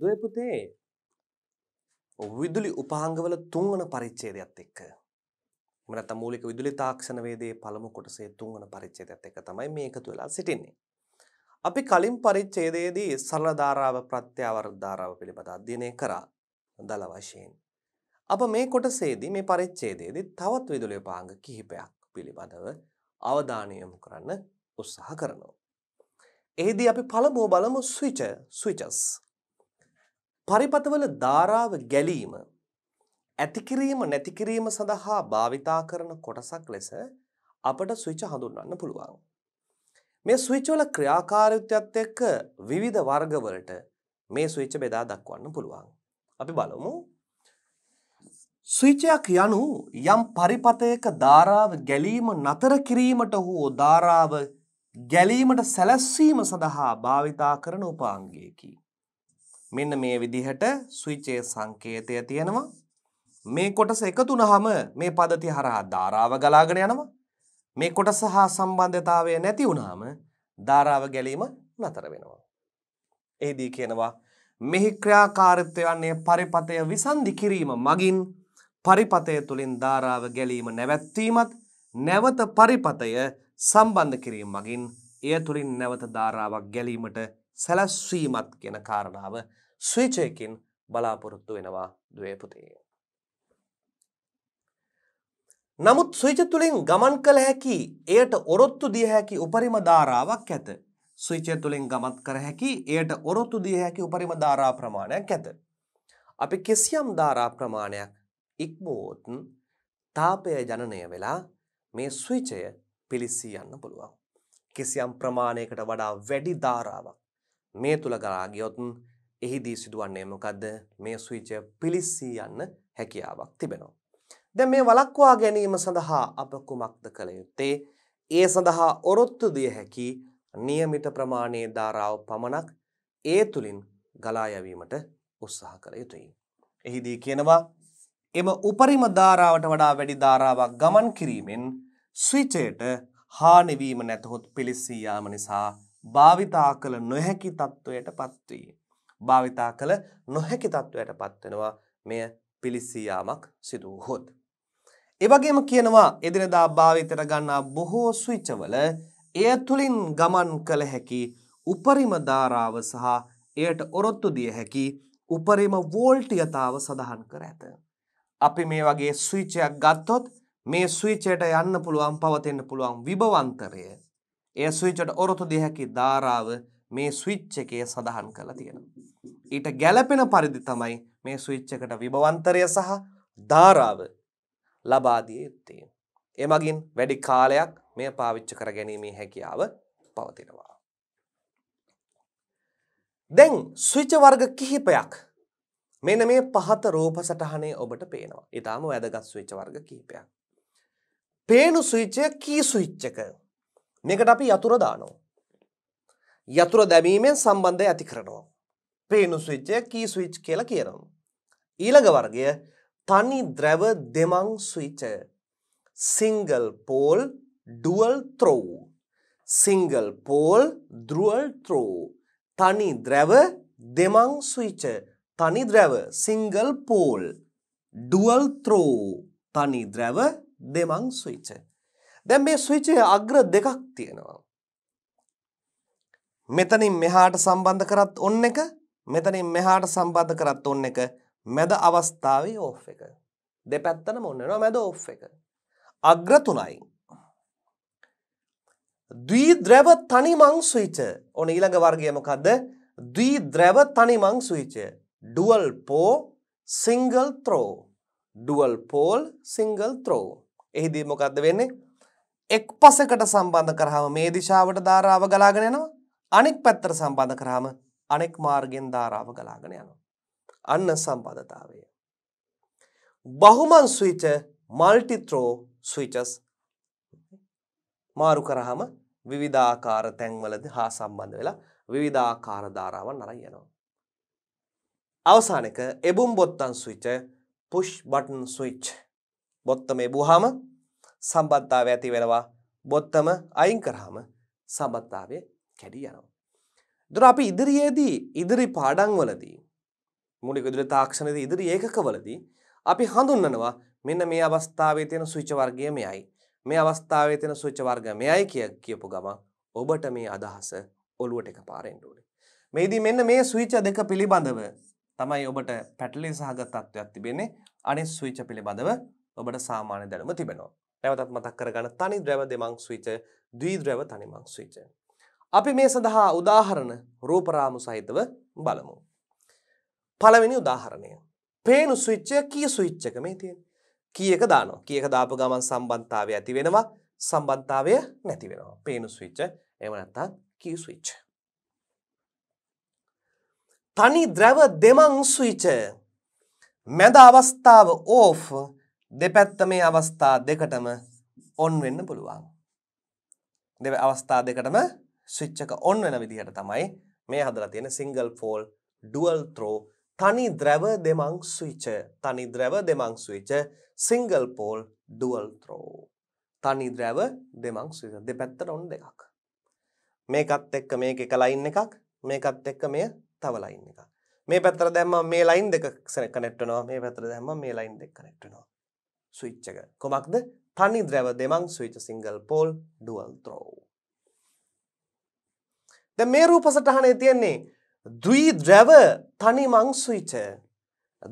දුවේ පුතේ විදුලි උපහාංගවල තුන්වන පරිච්ඡේදයත් එක්ක එහෙම නැත්නම් මූලික විදුලි තාක්ෂණ වේදයේ පළමු කොටසේ තුන්වන පරිච්ඡේදයත් එක්ක තමයි මේ එකතු වෙලා සිටින්නේ. අපි කලින් පරිච්ඡේදයේදී සරල ධාරාව ප්‍රත්‍යවර්ත ධාරාව පිළිබඳ අධ්‍යයනය කරා දල වශයෙන්. අප මේ කොටසේදී මේ පරිච්ඡේදයේදී තවත් විදුලි උපහාංග කිහිපයක් පිළිබඳව අවධානය යොමු කරන්න උත්සාහ කරනවා. එහිදී අපි පළමුව බලමු ස්විච ස්විචස් පරිපතවල ධාරාව ගැලීම ඇතිකිරීම නැතිකිරීම සඳහා භාවිතා කරන කොටසක් ලෙස අපට ස්විච් හඳුන්වන්න පුළුවන්. මේ ස්විච් වල ක්‍රියාකාරීත්වයත් එක්ක විවිධ වර්ගවලට මේ ස්විච් බෙදා දක්වන්න පුළුවන්. අපි බලමු. ස්විචයක් යනු යම් පරිපතයක ධාරාව ගැලීම නතර කිරීමට හෝ ධාරාව ගැලීමට සැලැස්වීම සඳහා භාවිතා කරන උපාංගයකි. මෙන්න මේ විදිහට ස්විචේ සංකේතය තියෙනවා. මේ කොටස එකතු වුනහම මේ පද්ධතිය හරහා ධාරාව ගලාගෙන යනවා. මේ කොටස හා සම්බන්ධතාවය නැති වුනහම ධාරාව ගැලීම නතර වෙනවා. එහිදී කියනවා මෙහි ක්‍රියාකාරීත්වයන්නේ පරිපතය විසන්ධි කිරීම මගින් පරිපතය තුළින් ධාරාව ගැලීම නැවැත්වීමත් නැවත පරිපතය සම්බන්ධ කිරීම මගින් එය තුළින් නැවත ධාරාවක් ගැලීමට සැලැස්වීමත් කියන කාරණාව ස්විචයකින් බලාපොරොත්තු වෙනවා දවේපුතේ. නමුත් ස්විච තුළින් ගමන් කළ හැකි එයට ඔරොත්තු දිය හැකි උපරිම ධාරාවක් ඇත. ස්විචය තුළින් ගමත් කර හැකි එයට ඔරොත්තු දිය හැකි උපරිම ධාරා ප්‍රමාණයක් ඇත. අපි කිසියම් ධාරා ප්‍රමාණයක් ඉක්මුවොත් තාපය ජනනය වෙලා මේ ස්විචය පිලිස්සී යන්න පුළුවන්. කිසියම් ප්‍රමාණයකට වඩා වැඩි ධාරාවක් මේ තුල කරා ගියොත් එහිදී සිදුවන්නේ මොකද්ද මේ ස්විච් පිලිස්සී යන්න හැකියාවක් තිබෙනවා. දැන් මේ වළක්වා ගැනීම සඳහා අප කුමක්ද කළ යුත්තේ? ඒ සඳහා ඔරොත්තු දිය හැකි નિયમિત ප්‍රමාණයේ ධාරාව පමණක් ඒ තුලින් ගලා යැවීමට උත්සාහ කළ යුතුයි. එහිදී කියනවා එම උපරිම ධාරාවට වඩා වැඩි ධාරාවක් ගමන් කිරීමෙන් ස්විචයට හානි වීම නැතහොත් පිලිස්සී යාම නිසා භාවිතා කළ නොහැකි තත්ත්වයට පත්වී. භාවිතා කළ නොහැකි තත්ත්වයට පත්වෙනවා මෙය පිලිස්සීයාමක් සිදූ හොත්. එවගේම කියනවා එදිනදා භාවිතර ගන්නා බොහෝ ස්විච්චවල එය තුළින් ගමන් කළ හැකි උපරිම ධාරාව සහ එයට ඔරොත්තු දිය හැකි උපරිම වෝල්ටියතාව සඳහන් කර ඇත. අපි මේ වගේ ස්විච්චයක් ගත්තොත් මේ ස්විච්චයට යන්න පුළුවන් පවතෙන්න්න පුළුවන් විභවන්තරය ඒ ස්විච්චට ඔරොතු දිය හැකි ධාරාව මේ ස්විච්ච එකේ සඳහන් කළ තියෙනවා. ඊට ගැලපෙන පරිදි තමයි මේ ස්විච්ච එකට විභවන්තරය සහ ධාරාව ලබා දිය යුත්තේ. එමගින් වැඩි කාලයක් මෙය පාවිච්චි කර ගැනීමේ හැකියාව පවතිනවා. දැන් ස්විච වර්ග කිහිපයක් මෙන්න මේ පහත රූප සටහනේ ඔබට පේනවා. ඊටාම වැදගත් ස්විච වර්ග කිහිපයක්. පේනු ස්විච්චය කී ස්විච් එක මේකට අපි යතුර දානවා. යතුර දැමීමෙන් සම්බන්ධය ඇති කරනවා. පේනු ස්විච්චය කී ස්විච් කියලා කියනවා. ඊළඟ වර්ගය තනි ද්‍රැව දෙමං ස්විච්චය. Single pole dual throw. Single pole dual throw. තනි ද්‍රැව දෙමං ස්විච්ච තනි ද්‍රැව සිංගල් පෝල් ඩුවල් ත්‍රෝ තනි ද්‍රැව දෙමං ස්විච්ච දැන් මේ ස්විචයේ අග්‍ර දෙකක් තියෙනවා. මෙතනින් මෙහාට සම්බන්ධ කරත් ඔන් එක මෙතනින් මෙහාට සම්බන්ධ කරත් ඔන් එක මැද අවස්ථාවේ ඕෆ් එක. දෙපැත්තනම ඔන්න වෙනවා මැද ඕෆ් එක. අග්‍ර තුනයි. ද්වී ද්‍රව තනිමං ස්විච. ඔන්න ඊළඟ වර්ගය මොකද්ද? ද්වී ද්‍රව තනිමං ස්විච. Dual pole single throw. Dual pole single throw. එහිදී මොකද්ද වෙන්නේ? එක් පසකට සම්බන්ධ කරහම මේ දිශාවට ධාරාව ගලාගෙන යනවා. අනෙක් පැත්තට සම්බන්ධ කරාම අනෙක් මාර්ගෙන් ධාරාව ගලාගෙන යනවා. අන්න සම්බන්ධතාවය. බහුමන් ස්විච මල්ටිත්‍රෝ ස්විචස් මාරු කරාම විවිධාකාර තැන්වලද හා සම්බන්ධ වෙලා විවිධාකාර ධාරාවන් අරන් යනවා. අවසාන එක එබුම් බොත්තම් ස්විච් පුෂ් බටන් ස්විච්. බොත්තම එබුවාම සම්බද්ධතාවය ඇති වෙනවා බොත්තම අයින් කරාම සම්බද්ධතාවය කැඩී යනවා. දොර අපි ඉදිරියේදී ඉදිරි පාඩම්වලදී මූලික විදුලි තාක්ෂණයේදී ඉදිරි ඒකකවලදී අපි හඳුන්වනවා මෙන්න මේ අවස්ථාවේ තියෙන සුවිච වර්ගය මෙයයි. මේ අවස්ථාවේ තියෙන සුවිච වර්ගය මෙයයි කිය කියපු ගමන් ඔබට මේ අදහස ඔළුවට එකපාරෙන් ඕනේ. මේදී මෙන්න මේ සුවිච දෙක පිළිබඳව තමයි ඔබට පැටලී සහගත තත්ත්වයක් තිබෙන්නේ. අනිත් සුවිච පිළිබඳව ඔබට සාමාන්‍ය දැනුම තිබෙනවා. නැවතත් මතක් කරගන්න තනි ද්‍රව දෙමංස්විච ද්විද්‍රව තනිමංස්විච. අපි මේ සඳහා උදාහරණ රූපරාමු සහිතව බලමු. පළවෙනි උදාහරණය. පේනු ස්විච්චය කිය ස්විච්චක මේ තියෙන. කියක දානවා කියක දාපු ගමන් සම්බන්ධතාවය ඇති වෙනවා සම්බන්ධතාවය නැති වෙනවා. පේනු ස්විච්ච එම නැත්තම් කිය ස්විච්ච. තනි ද්‍රව දෙමං ස්විච්ච මැද අවස්ථාව ඕෆ් දෙපැත්ත මේ අවස්ථා දෙකටම ඔන් වෙන්න පුළුවන්. දෙව අවස්ථා දෙකටම ස්විච් එක ඔන් වෙන විදිහට තමයි මේ හදලා තියෙන සිංගල් ෆෝල් ඩුවල් ත්‍රෝ තනි ද්‍රව දෙමං ස්විචය තනි ද්‍රව දෙමං ස්විචය සිංගල් පෝල් ඩුවල් ත්‍රෝ තනි ද්‍රව දෙමං ස්විච දෙපැත්තට ඔන්න දෙකක් මේකත් එක්ක මේක එක ලයින් එකක් මේකත් එක්ක මෙය තව ලයින් එකක් මේ පැත්තට දැම්මම මේ ලයින් දෙක කනෙක්ට් වෙනවා මේ පැත්තට දැම්මම මේ ලයින් දෙක කනෙක්ට් වෙනවා ස්විච් එක කොමක්ද තනි ද්‍රැව දෙමං switch single pole dual throw ද මේ රූප සටහනේ තියෙන්නේ ද්‍රී ද්‍රැව තනි මං ස්විච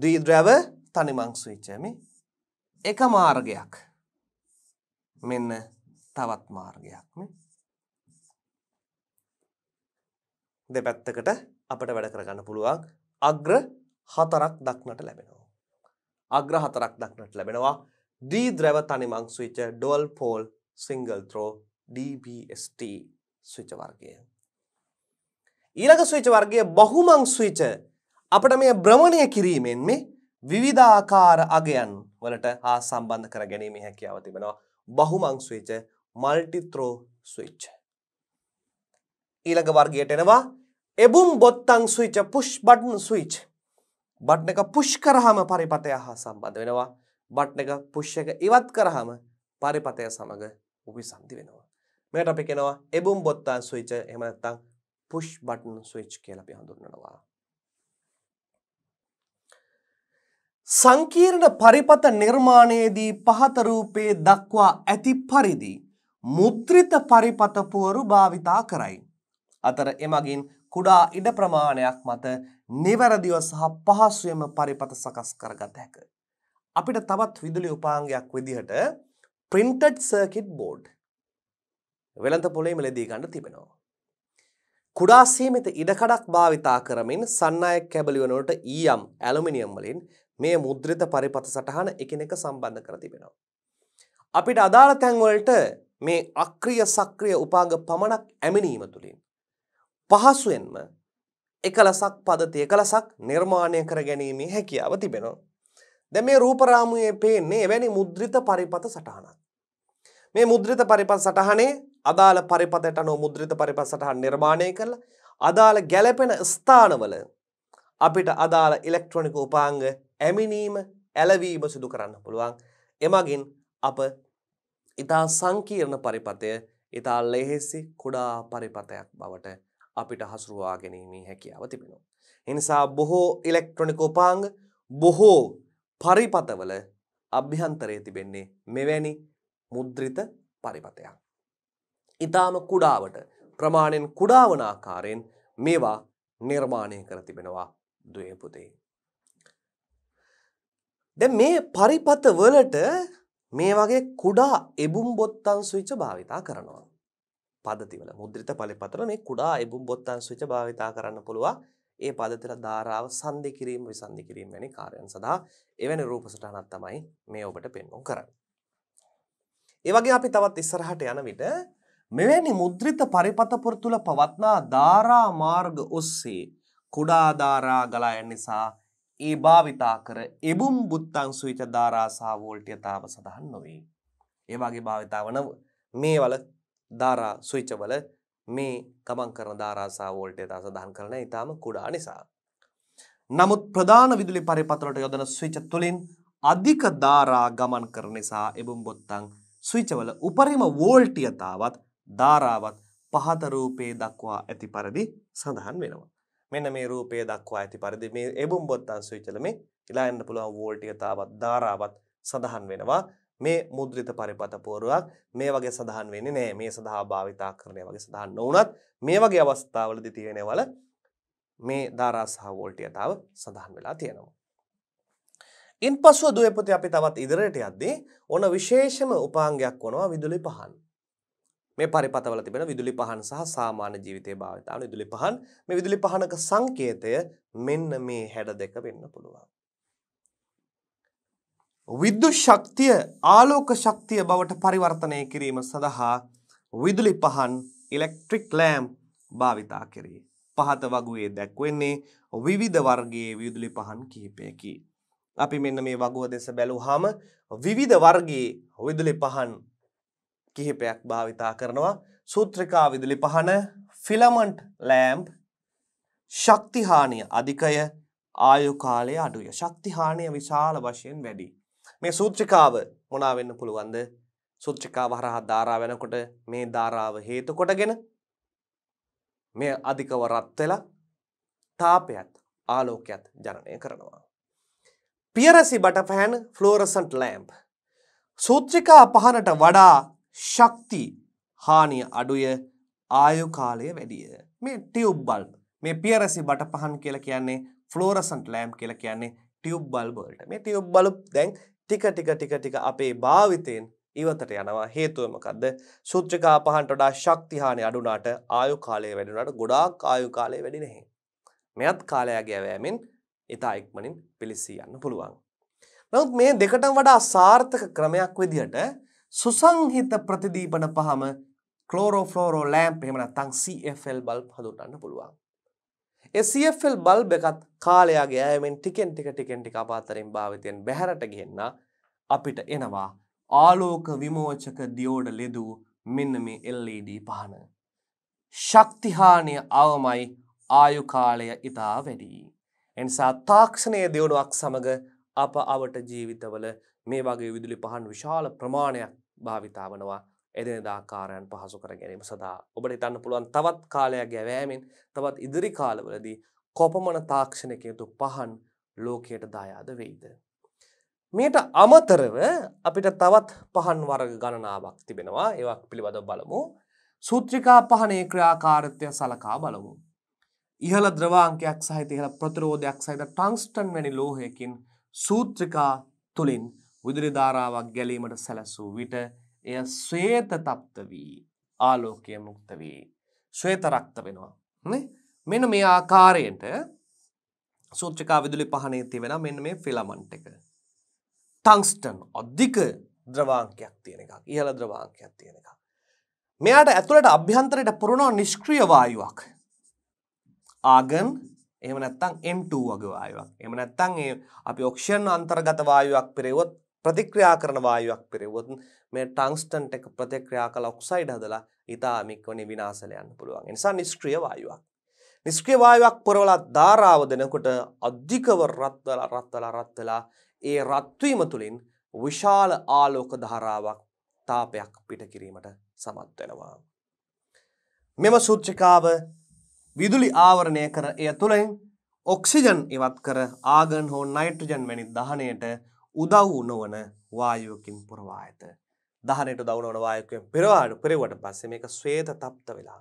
දී ද්‍රැව තනි මං ස්විච්චම එක මාර්ගයක් මෙන්න තවත් මාර්ගයක්ම දෙපැත්තකට අපට වැඩ කරගන්න පුළුවන් අග්‍ර හතරක් දක්නට ලැබෙනවා අග්‍ර හතරක් දක්නට ලැබෙනවා දී ද්‍රව තනිමං ස්විච dual pole single throw DBST ස්විච වර්ගය. ඊළඟ ස්විච වර්ගය බහුමං ස්විච අපට මේ භ්‍රමණය කිරීමෙන් මේ විවිධාකාර අගයන් වලට හා සම්බන්ධ කර ගැනීම හැකියාව තිබෙනවා බහුමං ස්විච මල්ටිත්‍රෝ ස්විච්. ඊළඟ වර්ගයට එනවා එබුම් බොත්තං ස්විච පුෂ් බටන් ස්විච් බට්න එක පුෂ් කරහම පරිපතය හා සම්බන්ධ වෙනවා. බට්න එක පුෂ් එක ඉවත් කරහම පරිපතය සමග උපිසන්ධි වෙනවා. මේකට අපි කියනවා එබුම් බොත්තා ස්විච් එහෙම නැත්නම් පුෂ් බටන් ස්විච් කියලා අපි හඳුන්වනවා. සංකීර්ණ පරිපත නිර්මාණයේදී පහත රූපේ දක්වා ඇති පරිදි මුද්‍රිත පරිපත පුවරු භාවිතා කරයි. අතර එමගින් කුඩා ඉඩ ප්‍රමාණයක් මත නිවැරදිව සහ පහසුවෙන්ම පරිපත සකස් කරගත හැක. අපිට තවත් විදුලි උපාංගයක් විදිහට printed circuit board වෙළඳ පොලේ මිලදී ගන්න තිබෙනවා. කුඩා සීමිත ඉඩකඩක් භාවිතා කරමින් සන්නාය කැබලි වනට ඊයම් ඇලුමිනියම් වලින් මේ මුද්‍රිත පරිපත සටහන එකිනෙක සම්බන්ධ කර තිබෙනවා. අපිට අදාළ තැන්වලට මේ අක්‍රිය සක්‍රිය උපාග පමණක් ඇමිනීම තුළින් පහසුවෙන්ම එකලසක් පදති එකලසක් නිර්මාණය කර ගැනීමේ හැකියාව තිබෙනවා. දැ මේ රූපරාමුයේ පේන්නේ එවැනි මුද්‍රිත පරිපත සටහනක්. මේ මුද්‍රිත පරිපත් සටහනේ අදාළ පරිපතට නෝ මුද්‍රිත පරිපත් සටහන් නිර්මාණය කළ අදාළ ගැලපෙන ස්ථානවල අපිට අදාළ ඉලෙක්ට්‍රොනික උපාංග ඇමිනීම ඇලවීම සිදු කරන්න පුළුවන් එමගින් අප ඉතා සංකීර්ණ පරිපතය ඉතා ලෙහෙසි කුඩා පරිපතයක් බවට අපිට හසුරුවා ගැනීමේ හැකියාව තිබෙනවා. එනිසා බොහෝ ඉලෙක්ට්‍රොනික උපාංග බොහෝ පරිපතවල අභ්‍යන්තරයේ තිබෙන්නේ මෙවැනි මුද්‍රිත පරිපතයක්. ඊටාම කුඩාවට ප්‍රමාණයෙන් කුඩාවන ආකාරයෙන් මේවා නිර්මාණය කර තිබෙනවා දුවේ පුතේ. දැන් මේ පරිපත වලට මේ වගේ කුඩා එබුම් බොත්තම් ස්විච් භාවිතා කරනවා. පදතිවල මුද්‍රිත පලිපතර මේ කුඩා එබුම් බොත්තන් සුච භාවිතා කරන්න පුළුවන් ඒ පදතිල ධාරාව සන්ධි කිරීම විසන්ධි කිරීම වැනි කාරයන් සඳහා එවැනි රූපසටහනක් තමයි මේ ඔබට පෙන්වුම් කරන්න. ඒවගේ අපි තවත් ඉස්සරහට යන විට මෙවැනි මුද්‍රිත පරිපතපුර තුළ පවත්නා ධාරා මාර්ග ඔස්සේ කුඩා ධාරා ගලායන් නිසා ඒ භාවිතා කර එබුම් බුත්තන් සුවිච ධාරා සහ වෝල්ට් යතාව සඳහන් නොවේ. ඒ වගේ භාවිතාව මේ වල ධාරා සුවිච්චවල මේ ගමන් කරන ධාරා සහ වෝල්ටේජ් සඳහන් කරන ඊටාම කුඩා නිසා. නමුත් ප්‍රධාන විදුලි පරිපථවලට යොදන ස්විච් තුලින් අධික ධාරා ගමන් කරන නිසා එබුම් බොත්තම් ස්විච්වල උපරිම වෝල්ටියතාවත් ධාරාවත් පහත රූපයේ දක්වා ඇති පරිදි සඳහන් වෙනවා. මෙන්න මේ රූපය දක්වා ඇති පරිදි මේ එබුම් බොත්තන් ස්විච්වල මේ ඉලා එන්න පුළුවන් වෝල්ටියතාවත් ධාරාවත් සඳහන් වෙනවා. මේ මුද්‍රිත පරිපත පෝරුවක් මේ වගේ සඳහන් වෙන්නේ නැහැ. මේ සඳහා භාවිතා කරන්නේ වගේ සඳහන් නොවුනත් මේ වගේ අවස්ථාවලදී තියෙනවල මේ ධාරා සහ වෝල්ටීයතාව සඳහන් වෙලා තියෙනවා. ඉන්පසුව දුවපති අපි තවත් ඉදිරියට යද්දී ඕන විශේෂම උපාංගයක් වනවා විදුලි පහන්. මේ පරිපතවල තිබෙන විදුලි පහන් සහ සාමාන්‍ය ජීවිතයේ භාවිතාවන විදුලි පහන් මේ විදුලි පහනක සංකේතය මෙන්න මේ හැඩ දෙක වෙන්න පුළුවන්. විද්‍යුත් ශක්තිය ආලෝක ශක්තිය බවට පරිවර්තනය කිරීම සඳහා විදුලි පහන් ඉලෙක්ට්‍රික් ලෑම් භාවිතා කරේ. පහත වගුවේ දැක්වෙන්නේ විවිධ වර්ගයේ විදුලි පහන් කිහිපයකි. අපි මෙන්න මේ වගුව දෙස බැලුවාම විවිධ වර්ගයේ විදුලි පහන් කිහිපයක් භාවිතා කරනවා. සූත්‍රිකා විදුලි පහන, ෆිලමන්ට් ලෑම්ප්, ශක්තිහානිය අධිකය, ආයු කාලය අඩුය. ශක්තිහානිය විශාල වශයෙන් වැඩි. මේ සූත්‍රිකාව මොනා වෙන්න පුළුවන්ද? සූත්‍රිකාව හරහා ධාරා වෙනකොට මේ ධාරාව හේතු කොටගෙන මේ අධිකව රත් වෙලා තාපයත් ආලෝකයත් ජනනය කරනවා. පියරසි බටපෑන් ෆ්ලෝරසන්ට් ලෑම්ප් සූත්‍රිකා පහනට වඩා ශක්ති හානිය අඩුය ආයු කාලය වැඩිය. මේ ටියුබ් බල්බ් මේ පියරසි බටපහන් කියලා කියන්නේ ෆ්ලෝරසන්ට් ලෑම්ප් කියලා කියන්නේ ටියුබ් බල්බ් වලට. මේ ටියුබ් බල්බ් දැන් ටික ටික ටික ටික අපේ භාවිතයෙන් ඉවතට යනවා හේතුව මොකද්ද සූත්‍රිකා පහන්ට වඩා ශක්ති හානි අඩු වුණාට ආයු කාලය වැඩි වුණාට ගොඩාක් ආයු කාලය වැඩි නැහැ. මෙයත් කාලය ගෙවෑමෙන් ඊතා ඉක්මනින් පිලිසී යන්න පුළුවන්. නමුත් මේ දෙකටම වඩා සාර්ථක ක්‍රමයක් විදිහට සුසංහිත ප්‍රතිදීපන පහම ක්ලෝරෝෆ්ලෝරෝ ලෑම්ප් එහෙම නැත්නම් CFL බල්බ් හඳුන්වන්න පුළුවන්. SFL e බල්බ එකත් කාලයාගේ ඇයමෙන් ටිකෙන් ටික ටිකෙන් ටික අපාතරින් භාවිතයෙන් බැහැරට ගෙන්න අපිට එනවා ආලෝක විමෝචක ඩියෝඩ ලෙදූ මෙන්න මේ LED පහන. ශක්තිහානිය අවමයි ආයු කාලය ඉතා වැඩී. එනිසා තාක්ෂණය දියුණුවක් සමඟ අප අවට ජීවිතවල මේ වගේ විදුලි පහන් විශාල ප්‍රමාණයක් භාවිතාවනවා එදිනෙදා ආකාරයන් පහසු කර ගැනීම සඳහා ඔබට හිතන්න පුළුවන් තවත් කාලයක් ගැවෑමෙන් තවත් ඉදිරි කාලවලදී කොපමණ තාක්ෂණිකයුතු පහන් ලෝකයට දායාද වෙයිද. මේට අමතරව අපිට තවත් පහන් වර්ග ගණනාවක් තිබෙනවා ඒවක් පිළිබඳ බලමු සූත්‍රිකා පහනේ ක්‍රියාකාරත්වය සලකා බලමු. ඉහළ ද්‍රවාංකයක් සහිත ඉහළ ප්‍රතිරෝධයක් සහිත ටංස්ටන් වැනි ලෝහයකින් සූත්‍රිකා තුළින් විදුලි ධාරාවක් ගැලීමට සැලසූ විට එය ස්වේත තප්ත වී ආලෝකය මුක්ත වී ශ්වේතරක්ත වෙනවා මෙන මේ ආකාරයට සූච්චකා විදුලි පහනේ තිවෙන මෙන්න මේ ෆිලමන්ට් එක ටංස්ටන් අධික ද්‍රවාංකයක් තියෙන එකක් ඉහළ ද්‍රවාංකයක් තියෙන එකක් මෙයාට ඇතුළට අභ්‍යන්තරයට පුරුණා නිෂ්ක්‍රිය වායුවක් ආගන් එහෙම නැත්තම් N2 වගේ වායුවක් එහෙම නැත්තම් ඒ අපි ඔක්සිජන් අන්තර්ගත වායුවක් පෙරෙවොත් ප්‍රතික්‍රියා කරන වායුවක් පිරෙව්වොත් මේ ටංස්ටන් එක ප්‍රතික්‍රියා කළ ඔක්සයිඩ් හදලා ඊටාමිකව නිවිනාශල යන්න පුළුවන්. ඒ නිසා නිෂ්ක්‍රීය වායුවක්. නිෂ්ක්‍රීය වායුවක් පුරවලා ධාරාව දෙනකොට අධිකව රත් වෙලා රත් වෙලා රත් වෙලා ඒ රත් වීම තුලින් විශාල ආලෝක ධාරාවක් තාපයක් පිට කිරීමට සමත් වෙනවා. මෙම සූත්‍රිකාව විදුලි ආවරණය කර එය තුළින් ඔක්සිජන් ඉවත් කර ආගන් හෝ නයිට්‍රජන් වැනි දහනයට උදව් නොවන වායුවකින් පුරවා ඇත. දහනයට දවනවන වායුවකින් පෙරවාට පෙරවට පස්සේ මේක ස්වේත තප්ත වෙලා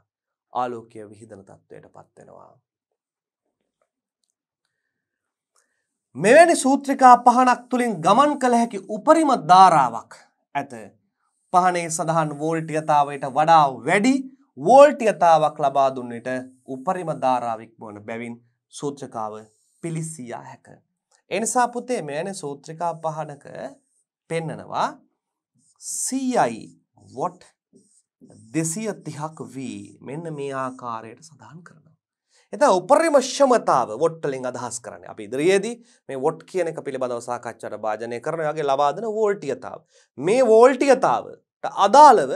ආලෝකය විහිදන තත්ත්වයට පත්වෙනවා. මෙවැනි සූත්‍රිකා පහනක් තුළින් ගමන් කළ හැකි උපරිම ධාරාවක් ඇත. පහනේ සඳහන් වෝල්ටියතාවයට වඩා වැඩි වෝල්ටියතාවක් ලබා දුන්නට උපරිම ධාරාවික් බොන බැවින් සූත්‍රකාව පිලිසියා හැක. එනිසා පුතේ මෙයන සූත්‍රිකා පහනක පෙන්නනවා CI what 230ක් V මෙන්න මේ ආකාරයට සඳහන් කරනවා. එතන උපරිම ක්ෂමතාව වොට් වලින් අදහස් කරන්නේ. අපි ඉදිරියේදී මේ වොට් කියන එක පිළිබඳව සාකච්ඡාට භාජනය කරන යගේ ලබා දෙන වෝල්ටියතාව. මේ වෝල්ටියතාවට අදාළව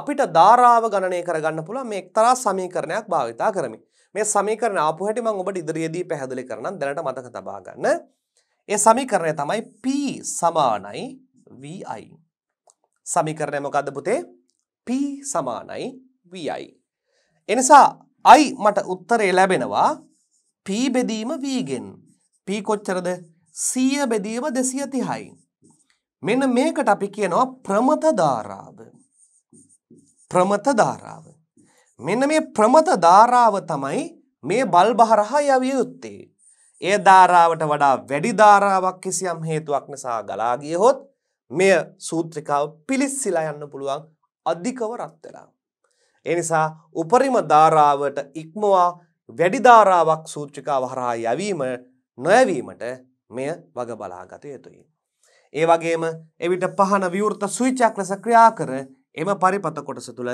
අපිට ධාරාව ගණනය කරගන්න පුළුවන් මේ එක්තරා සමීකරණයක් භාවිතා කරමි. මේ සමීකරණ ආපු හැටි මම ඔබට ඉදිරියේදී පැහැදිලි කරනම් දැනට මතක තබා ගන්න. ඒ සමීකරණය තමයි P සමානයි VI. සමීකරණය මොකද්ද පුතේ? P සමානයි VI. එනිසා I මට උත්තරේ ලැබෙනවා P බෙදීම V ගෙන්. P කොච්චරද? 100 බෙදීම 230යි. මෙන්න මේකට අපි කියනවා ප්‍රමත ධාරාව. ප්‍රමත ධාරාව. මෙන්න මේ ප්‍රමත ධාරාව තමයි මේ බල්බහරහා යවිය යුත්තේ. ඒ ධාරාවට වඩා වැඩි ධාරාවක් කිසියම් හේතුවක් නිසා ගලා ගියහොත් මෙය සූත්‍රිකාව පිලිස්සලා යන්න පුළුවන් අධිකව රත් වෙලා. ඒ නිසා උපරිම ධාරාවට ඉක්මවා වැඩි ධාරාවක් සූත්‍රිකාව හරහා යැවීම නොයැවීමට මෙය වග බලාගත යුතුයි. ඒ වගේම එවිට පහන විවෘත සුවිචක් ලෙස ක්‍රියා කර එම පරිපත කොටස තුළ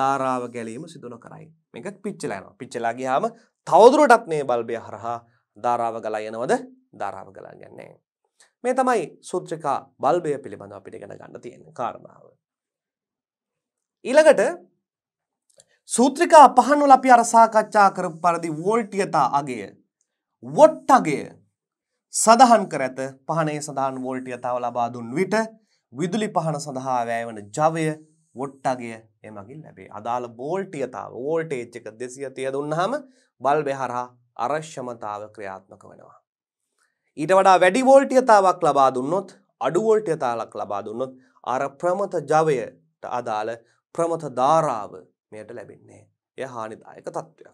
ධාරාව ගැලීම සිදුන කරයි. මේක පිච්චලා යනවා. පිච්චලා ගියාම තවදුරටත් මේ බල්බය හරහා ධාරාව ගලා යනවද ධාරාව ගලා ගන්නේ මේ තමයි සූත්‍රිකා බල්බය පිළිබඳව අපිට ඉගෙන ගන්න තියෙන කාරණාව ඊළඟට සූත්‍රිකා පහනුල අපි අර සාකච්ඡා කරපු පරිදි වෝල්ටියතා අගය වොට් අගය සඳහන් කර ඇත පහනේ සඳහන් වෝල්ටියතාව ලබා දුන් විට විදුලි පහන සඳහා වැයවන ජවය වොට්ටගේ එමගින් ලැබේ අදාළ බෝල්ටියතාව වෝල්ටේච් එක දෙසිය තිය දුන්නහම බල්බෙහරහා අරශ්‍යමතාව ක්‍රියාත්මක වෙනවා. ඊට වඩා වැඩි වෝල්ටියතාවක් ලබා දුන්නොත් අඩු වෝල්ටියතාවක් ලබා දුන්නොත් අර ප්‍රමත ජවයට අදාළ ප්‍රමත ධාරාව මෙයට ලැබෙන්නේ. එය හානිදායක තත්ත්වයක්.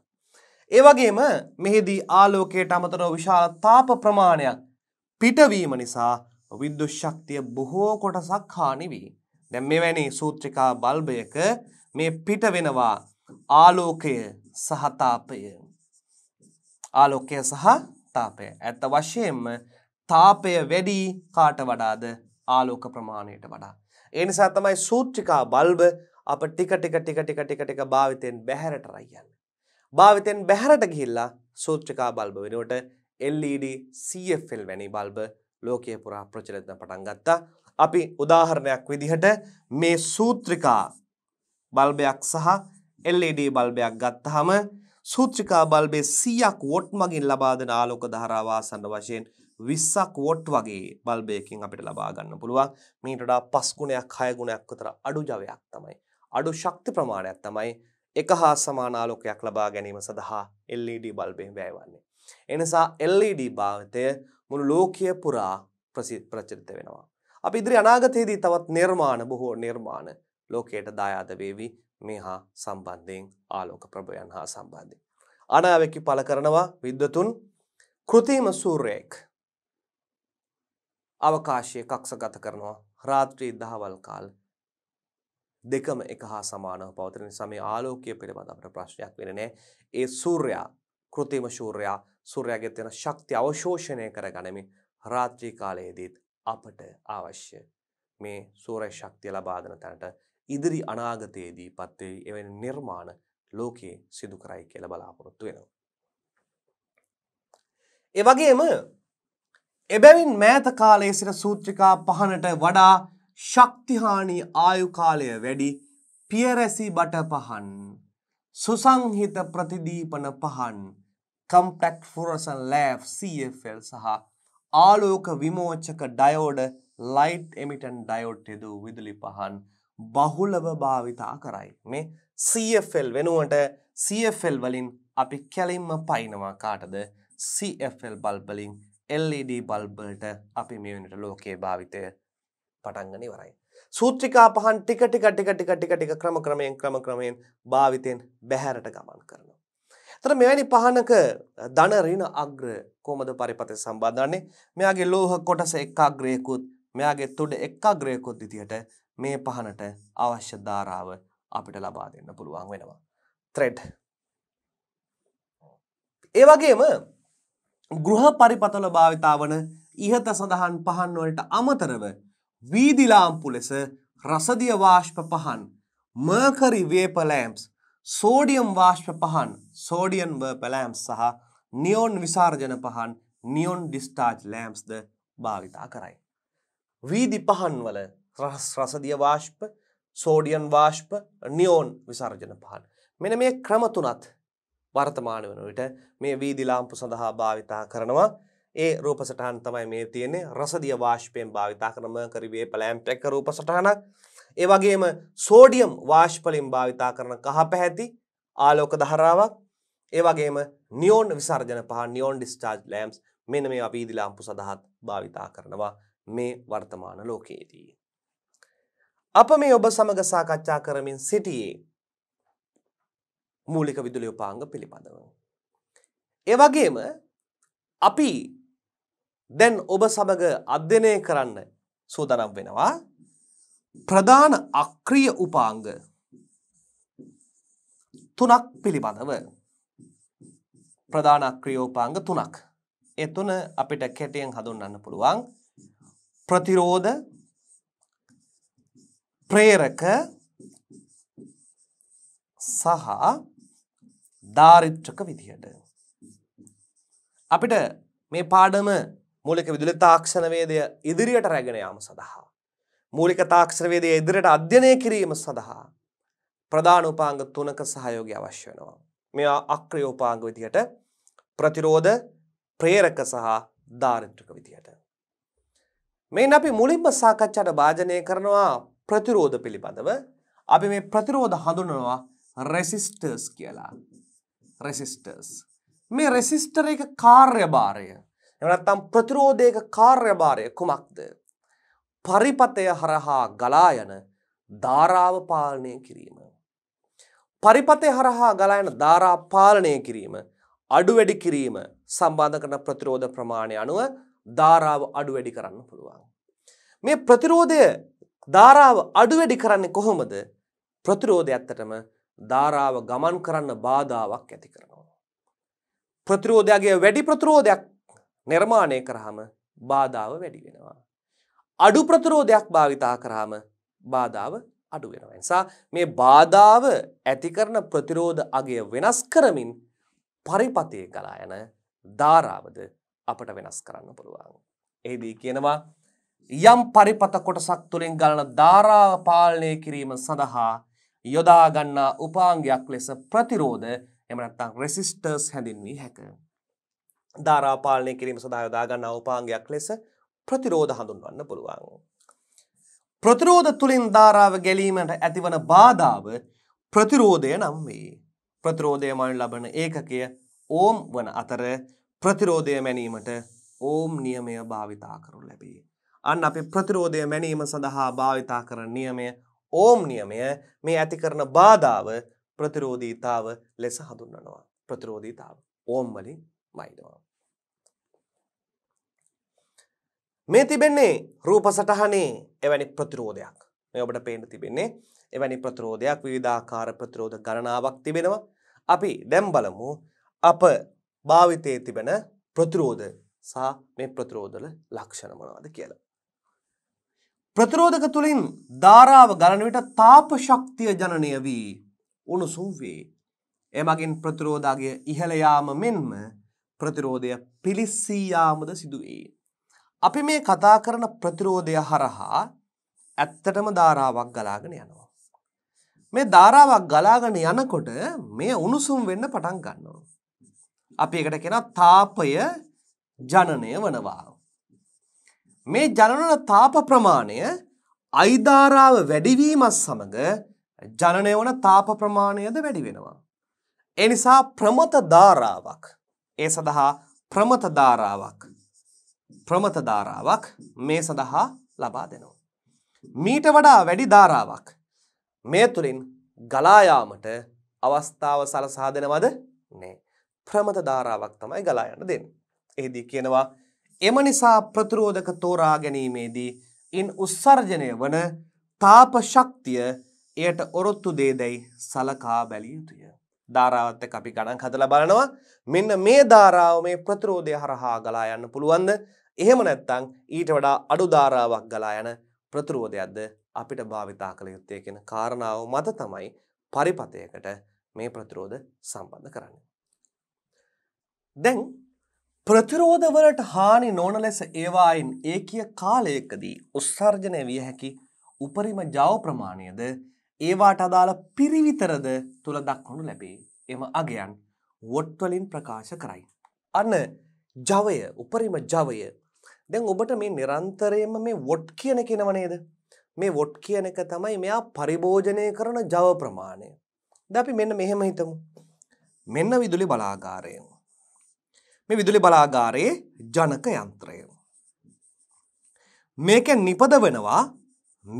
ඒ වගේම මෙහිදී ආලෝකයට අමතරව විශාල තාප ප්‍රමාණයක් පිටවීම නිසා විද්‍යුත් ශක්තිය බොහෝ කොටසක් හානි වී දැන් මෙවැනි සූත්‍රිකා බල්බයක මේ පිට වෙනවා ආලෝකය සහ තාපය ආලෝකය සහ තාපය. ඇත්ත වශයෙන්ම තාපය වැඩි කාට වඩාද ආලෝක ප්‍රමාණයට වඩා. ඒ නිසා තමයි සූත්‍රිකා බල්බ අප ටික ටික ටික ටික ටික ටික භාවිතෙන් බැහැරට රයන්නේ. භාවිතෙන් බැහැරට ගිහිල්ලා සූත්‍රිකා බල්බ වෙනුවට LED CFL වැනි බල්බ ලෝකය පුරා ප්‍රචලිත පටන් ගත්තා. අපි උදාහරණයක් විදිහට මේ සූත්‍රිකා බල්බයක් සහ LED බල්බයක් ගත්තහම සූත්‍රිකා බල්බේ 100ක් වොට් මගින් ලබා දෙන ආලෝක ධාරාව ආසන්න වශයෙන් 20ක් වොට් වගේ බල්බයකින් අපිට ලබා ගන්න පුළුවන්. මේට වඩා 5 ගුණයක් 6 ගුණයක් අතර අඩු ජවයක් තමයි. අඩු ශක්ති ප්‍රමාණයක් තමයි එක හා සමාන ආලෝකයක් ලබා ගැනීම සඳහා LED බල්බෙන් වැයවන්නේ. එනිසා LED භාවිතය මුළු ලෝකය පුරා ප්‍රචලිත වෙනවා. අපි ඉදිරි අනාගතයේදී තවත් නිර්මාණ බොහෝ නිර්මාණ ලෝකයට දායාද වේවි. මේ හා සම්බන්ධයෙන් ආලෝක ප්‍රභයන් හා සම්බන්ධයෙන්. අනාවැකි පල කරනවා විද්වතුන් කෘතිම සූර්යෙක් අවකාශය කක්ෂගත කරනවා රාත්‍රී දහවල් කාල් දෙකම එක හා සමානව පවතින නිසා මේ ආලෝකය පිළිබඳ අපට ප්‍රශ්නයක් වෙන්නේ නැහැ. ඒ සූර්යා කෘතිම සූර්යා සූර්යාගේ තියෙන ශක්තිය අවශෝෂණය කරගනිමින් රාත්‍රී කාලයේදීත් අපට අවශ්‍ය මේ සූර්ය ශක්තිය ලබා දෙන තැනට ඉදිරි අනාගතයේදී පත්වේ එවැනි නිර්මාණ ලෝකයේ සිදු කරයි කියලා බලාපොරොත්තු වෙනවා. ඒ වගේම එබැවින් මෑත කාලයේ සිට සූත්‍රිකා පහනට වඩා ශක්තිහානි ආයු කාලය වැඩි පියරැසි බට පහන් සුසංහිත ප්‍රතිදීපන පහන් කම්පැක්ට් ෆුරසන් ලෑෆ් CFL සහ ආලෝක විමෝචක ඩයෝඩ ලයිට් එමිටන් ඩයෝඩ් හෙදූ විදුලි පහන් බහුලව භාවිතා කරයි. මේ CFL වෙනුවට CFL වලින් අපි කැලින්ම පයිනවා කාටද? CFL බල්බ් වලින් LED බල්බ් වලට අපි මේ වෙනට ලෝකයේ භාවිතය පටන් ගන්න ඉවරයි. සූත්‍රිකා පහන් ටික ටික ටික ටික ටික ටික ක්‍රම ක්‍රමයෙන් ක්‍රම ක්‍රමයෙන් භාවිතෙන් බැහැරට ගමන් කරනවා. එතන මෙවැනි පහනක ධන ඍණ අග්‍ර කොහොමද පරිපතේ සම්බන්ධන්නේ? මෙයාගේ ලෝහ කොටස එක් අග්‍රයකුත් මෙයාගේ තුඩ එක් අග්‍රයකුත් විදිහට මේ පහනට අවශ්‍ය ධාරාව අපිට ලබා දෙන්න පුළුවන් වෙනවා. ත්‍රෙඩ්. ඒ වගේම ගෘහ පරිපතල භාවිතාවන ඉහත සඳහන් පහන් වලට අමතරව වීදිලාම්පු ලෙස රසදිය වාශ්ප පහන් මර්කරි වේප ලෑම්ප්ස් සෝඩියම් වාශ්ප පහන් සෝඩියම් වර්ප ලෑම්ප්ස් සහ නියොන් විසර්ජන පහන් නියොන් ඩිස්ටාර්ජ් ලෑම්ප්ස් ද භාවිතා කරයි. වීදි පහන් වල රසදිය වාෂ්ප සෝඩියන් වාෂ්ප නියෝන් විසර්ජන පහන්. මෙන මේ ක්‍රම තුනත් වර්තමාන වන විට මේ වීදිලාම්පු සඳහා භාවිතා කරනවා ඒ රූප සටහන් තමයි මේ තියන්නේ රසදිය වාශ්පයෙන් භාවිතා කරම කරිවේ පලෑම්ට එක්ක රූප සටහනක් ඒවගේම සෝඩියම් වාශ්පලින් භාවිතා කරන කහ පැහැති ආලෝක දහරාවක් ඒවගේම නියෝන් විසර්ජන පහ නියෝන් ඩිස්චාර්ජ් ලෑම්ස් මෙන මේ අවීදිලාම්පු සඳහත් භාවිතා කරනවා මේ වර්තමාන ලෝකයේදී. අප මේ ඔබ සමග සාකච්ඡා කරමින් සිටියේ මූලික විදුලි උපාංග පිළිබඳව. ඒ වගේම අපි දැන් ඔබ සමග අධ්‍යයනය කරන්න සූදානම් වෙනවා ප්‍රධාන අක්‍රීය උපාංග තුනක් පිළිබඳව ප්‍රධාන අක්‍රීය උපාංග තුනක්. ඒ තුන අපිට කැටියෙන් හඳුන්වන්න පුළුවන් ප්‍රතිරෝධ ප්‍රේරක සහ ධාරිත්‍රක විදිහට. අපිට මේ පාඩම මූලික විදුලි තාක්ෂණවේදය ඉදිරියට රැගෙන යාම සඳහා. මූලික තාක්ෂණවේදය ඉදිරියට අධ්‍යයනය කිරීම සඳහා ප්‍රධාන උපාංග තුනක සහයෝගය අවශ්‍ය වෙනවා. මෙවා අක්‍රිය උපාංග විදිහට ප්‍රතිරෝධ ප්‍රේරක සහ ධාරිත්‍රක විදිහට. මෙයින් අපි මුලින්ම සාකච්ඡාට භාජනය කරනවා ප්‍රතිරෝධ පිළිබඳව අපි මේ ප්‍රතිරෝධ හඳුනනවා රෙසිස්ටර්ස් කියලා රෙසිස්ටර්ස් මේ රෙසිස්ටර් එක කාර්යභාරය එහෙම නැත්නම් ප්‍රතිරෝධයක කාර්යභාරය කුමක්ද පරිපතය හරහා ගලා යන ධාරාව පාලනය කිරීම පරිපතය හරහා ගලා යන ධාරා පාලනය කිරීම අඩු වැඩි කිරීම සම්බන්ධ කරන ප්‍රතිරෝධ ප්‍රමාණය අනුව ධාරාව අඩු වැඩි කරන්න පුළුවන් මේ ප්‍රතිරෝධය ධාරාව අඩුවැඩි කරන්නේ කොහොමද? ප්‍රතිරෝධය ඇත්තටම ධාරාව ගමන් කරන්න බාධාවක් ඇති කරනවා. ප්‍රතිරෝධයගේ වැඩි ප්‍රතිරෝධයක් නිර්මාණය කරාම බාධාව වැඩි වෙනවා. අඩු ප්‍රතිරෝධයක් භාවිතා කරාම බාධාව අඩු වෙනවා. නිසා මේ බාධාව ඇති කරන ප්‍රතිරෝධ අගය වෙනස් කරමින් පරිපතේ ගලා යන ධාරාවද අපට වෙනස් කරන්න පුළුවන්. එහිදී කියනවා යම් පරිපත කොටසක් තුළින් ගලන ධාරාව පාලනය කිරීම සඳහා යොදාගන්නා උපාංගයක් ලෙස ප්‍රතිරෝධ එමනත්තං රෙසිස්ටර්ස් හැඳින්වී හැක. ධාරාපාලනය කිරීම සඳහා යොදාගන්නා උපාංගයක් ලෙස ප්‍රතිරෝධ හඳුන්වන්න පුළුවන්. ප්‍රතිරෝධ තුළින් ධාරාව ගැලීමට ඇතිවන බාධාව ප්‍රතිරෝධය නම් වේ. ප්‍රතිරෝධය මයින් ලබන ඒකකය ඕම් වන අතර ප්‍රතිරෝධය මැනීමට ඕම් නියමය භාවිතා කරු ලැබේ. අන්න අපි ප්‍රතිරෝධය මැනීම සඳහා භාවිතා කරන නියමය ඕම් නියමය මේ ඇති කරන බාධාව ප්‍රතිරෝධීතාව ලෙස හඳුන්වනවා. ප්‍රතිරෝධීතාව ඕම් වලින් මයිනවා. මේ තිබෙන්නේ රූප සටහනේ එවැනි ප්‍රතිරෝධයක්. මේ ඔබට පේන්න තිබෙන්නේ එවැනි ප්‍රතිරෝධයක් විවිධාකාර ප්‍රතිරෝධ ගණනාවක් තිබෙනවා. අපි දැන් බලමු අප භාවිතයේ තිබෙන ප්‍රතිරෝධ සහ මේ ප්‍රතිරෝධවල ලක්ෂණ මොනවද කියලා. ප්‍රතිරෝධක තුළින් ධාරාව ගලන විට තාප ශක්තිය ජනනය වී උණුසුම් වේ. එමගින් ප්‍රතිරෝධාගය ඉහළ යාම මෙන්ම ප්‍රතිරෝධය පිලිස්සී යාමද සිදුවේ. අපි මේ කතා කරන ප්‍රතිරෝධය හරහා ඇත්තටම ධාරාවක් ගලාගෙන යනවා. මේ ධාරාවක් ගලාගෙන යනකොට මේ උණුසුම් වෙන්න පටන් ගන්නවා. අපි එකට කෙන තාපය ජනනය වනවා. මේ ජනන තාප ප්‍රමාණය අයිධාරාව වැඩිවීමත් සමඟ ජනනය වන තාප ප්‍රමාණයද වැඩි වෙනවා. ඒ නිසා ප්‍රමත ධාරාවක් ඒ සඳහා ප්‍රමත ධාරාවක් ප්‍රමත ධාරාවක් මේ සඳහා ලබා දෙනවා. මීට වඩා වැඩි ධාරාවක් මේ තුළින් ගලායාමට අවස්ථාව සලසා දෙනවද නෑ ප්‍රමත ධාරාවක් තමයි ගලා යන්න දෙන්නේ. එහිදී කියනවා එම නිසා ප්‍රතිරෝධක තෝරා ගැනීමේදී ඉන් උත්සර්ජනය වන තාප ශක්තිය එයට ඔරොත්තු දේදැයි සලකා බැලිය යුතුය. ධාරාවත් එක්ක අපි ගණන් හදලා බලනවා මෙන්න මේ ධාරාව මේ ප්‍රතිරෝධය හරහා ගලා යන්න පුළුවන්ද? එහෙම නැත්නම් ඊට වඩා අඩු ධාරාවක් ගලා යන ප්‍රතිරෝධයක්ද අපිට භාවිතා කළ යුත්තේ කියන කාරණාව මත තමයි පරිපතයකට මේ ප්‍රතිරෝධ සම්බන්ධ කරන්නේ. දැන් ප්‍රතිරෝධවලට හානි නොන ලෙස ඒවායින් ඒකිය කාලයකදී උත්සර්ජනය විය හැකි උපරිම ජව ප්‍රමාණයද ඒවාට අදාළ පිරිවිතරද තුළ දක්වනු ලැබේ. එම අගයන් වොට්වලින් ප්‍රකාශ කරයි. අන්න ජවය උපරිම ජවය දැන් ඔබට මේ නිරන්තරයම මේ වොට් කියන කෙනව නේද? මේ වොට් කියන එක තමයි මෙයා පරිභෝජනය කරන ජව ප්‍රමාණය. ද අපි මෙන්න මෙහෙම හිතමු. මෙන්න විදුලි බලාගාරයමු. මේ විදුලි බලාගාරයේ ජනක යන්ත්‍රය. මේකෙන් නිපද වෙනවා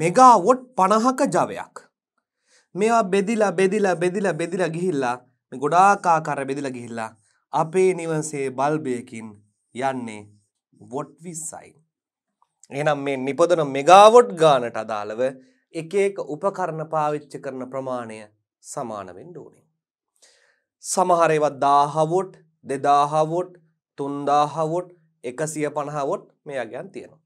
මෙගාවොට් පණහක ජවයක්. මේවා බෙදිලා බෙදිලා බෙදිලා බෙදිලා ගිහිල්ලා ගොඩාකාකාර බෙදිලා ගිහිල්ලා අපේ නිවසේ බල්බයකින් යන්නේ වොට් විස්සයි. එනම් මේ නිපදන මෙගාවොට් ගානට අදාළව එක එක උපකරණ පාවිච්චි කරන ප්‍රමාණය සමානවෙන් ඕනේ. සමහරේවත් දාහවොට් දෙදාහවොට් තුන්දාහවොට් එකසිය පණහාවොට් මේ අගයන් තියෙනවා.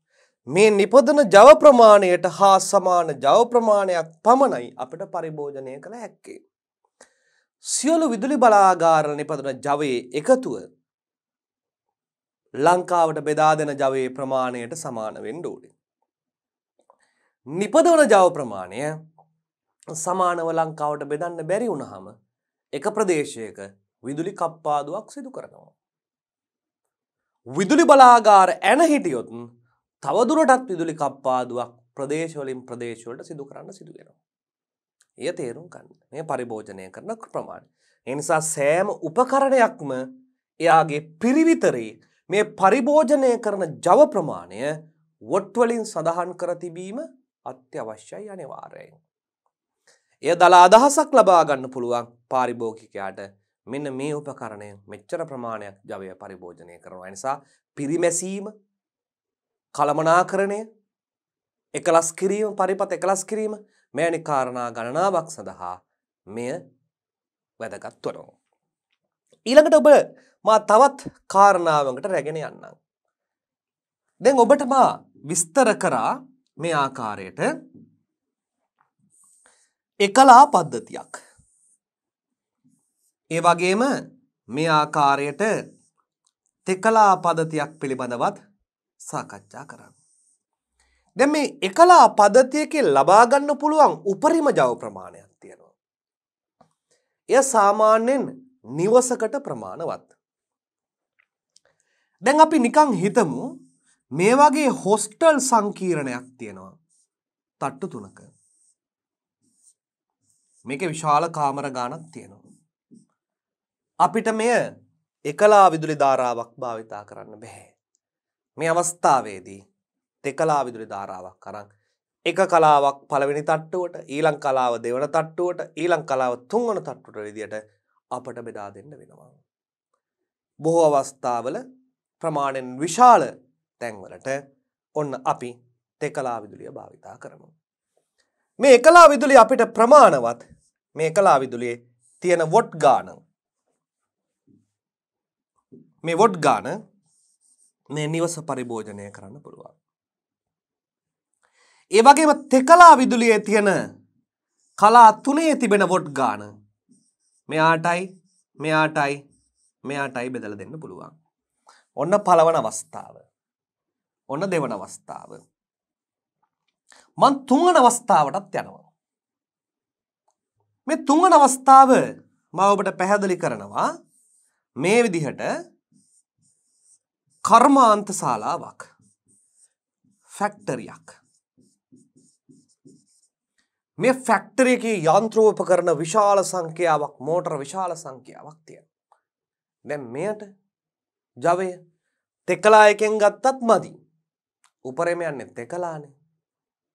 මේ නිපදන ජව ප්‍රමාණයට හා සමාන ජව ප්‍රමාණයක් පමණයි අපිට පරිභෝජනය කළ හැක්කේ. සියලු විදුලි බලාගාර නිපදන ජවයේ එකතුව ලංකාවට බෙදා දෙන ජවයේ ප්‍රමාණයට සමාන වෙන්න ඕනේ. නිපදවන ජව ප්‍රමාණය සමානව ලංකාවට බෙදන්න බැරි වුණාම එක ප්‍රදේශයක විදුලි කප්පාදුවක් සිදු කරනවා. විදුලි බලාගාර ඇන හිටියොත් තවදුරටත් විදුලි කප්පාදුවක් ප්‍රදේශවලින් ප්‍රදේශවලට සිදු කරන්න සිදුවෙනවා. එය තේරුම් කන්න මේ පරිභෝජනය කරන ප්‍රමාණ. එනිසා සෑම උපකරණයක්ම එයාගේ පිරිවිතරේ මේ පරිභෝජනය කරන ජව ප්‍රමාණය වොට්වලින් සඳහන් කර තිබීම අත්‍යවශ්‍යයි අනිවාර්යෙන්. එය දලා අදහසක් ලබාගන්න පුළුවන් පාරිභෝගිකයාට මෙන්න මේ උපකරණය මෙච්චර ප්‍රමාණයක් ජවය පරිභෝජනය කරනවා. නිසා පිරිමැසීම කළමනාකරණය එකලස් කිරීම පරිපත එකලස් කිරීම මෙයනි කාරණා ගණනාවක් සඳහා මෙය වැදගත් වනවා. ඊළඟට ඔබ මා තවත් කාරණාවකට රැගෙන යන්නම්. දැන් ඔබට මා විස්තර කරා මේ ආකාරයට එකලා පද්ධතියක් ඒ වගේම මේ ආකාරයට තෙකලා පදතියක් පිළිබඳවත් සාකච්ඡා කරන්න. දැන් මේ එකලා පදතියකින් ලබා ගන්න පුළුවන් උපරිම ජව ප්‍රමාණයක් තියෙනවා. එය සාමාන්‍යයෙන් නිවසකට ප්‍රමාණවත්. දැන් අපි නිකන් හිතමු මේ වගේ හොස්ටල් සංකීර්ණයක් තියෙනවා. තට්ටු තුනක. මේකේ විශාල කාමර ගාණක් තියෙනවා. අපිට මෙය එකලා විදුලි ධාරාවක් භාවිතා කරන්න බැහැ. මේ අවස්ථාවේදී දෙකලා විදුලි ධාරාවක් අරන් එක කලාවක් පළවෙනි තට්ටුවට ඊළං කලාව දෙවන තට්ටුවට ඊළං කලාව තුන්වන තට්ටුවට විදියට අපට බෙදා දෙන්න වෙනවා. බොහෝ අවස්ථාවල ප්‍රමාණයෙන් විශාල තැන්වලට ඔන්න අපි තෙකලා විදුලිය භාවිතා කරමු. මේ එකලා විදුලිය අපිට ප්‍රමාණවත් මේ එකලා විදුලියේ තියෙන වොට් ගානක් මේ වොඩ් ගාන මේ නිවස පරිභෝජනය කරන්න පුළුවන්. ඒ වගේම තෙකලා විදුලියේ තියෙන කලා තුනේ තිබෙන වොඩ් ගාන මෙයාටයි මෙයාටයි මෙයාටයි බෙදලා දෙන්න පුළුවන්. ඔන්න පළවන අවස්ථාව. ඔන්න දෙවන අවස්ථාව. මං තුන්වන අවස්ථාවටත් යනවා. මේ තුන්වන අවස්ථාව මම ඔබට පැහැදිලි කරනවා මේ විදිහට කර්මාන්ත ශාලාවක් ෆැක්ටරියක් මේ ෆැක්ටරියක යන්ත්‍රෝපකරන විශාල සංඛ්‍යාවක් මෝටර විශාල සංඛ්‍යාවක් තියෙන දැන් මෙයට ජවය තෙකලා එකෙන් ගත්තත් මදි උපරම යන්නේ තෙකලානේ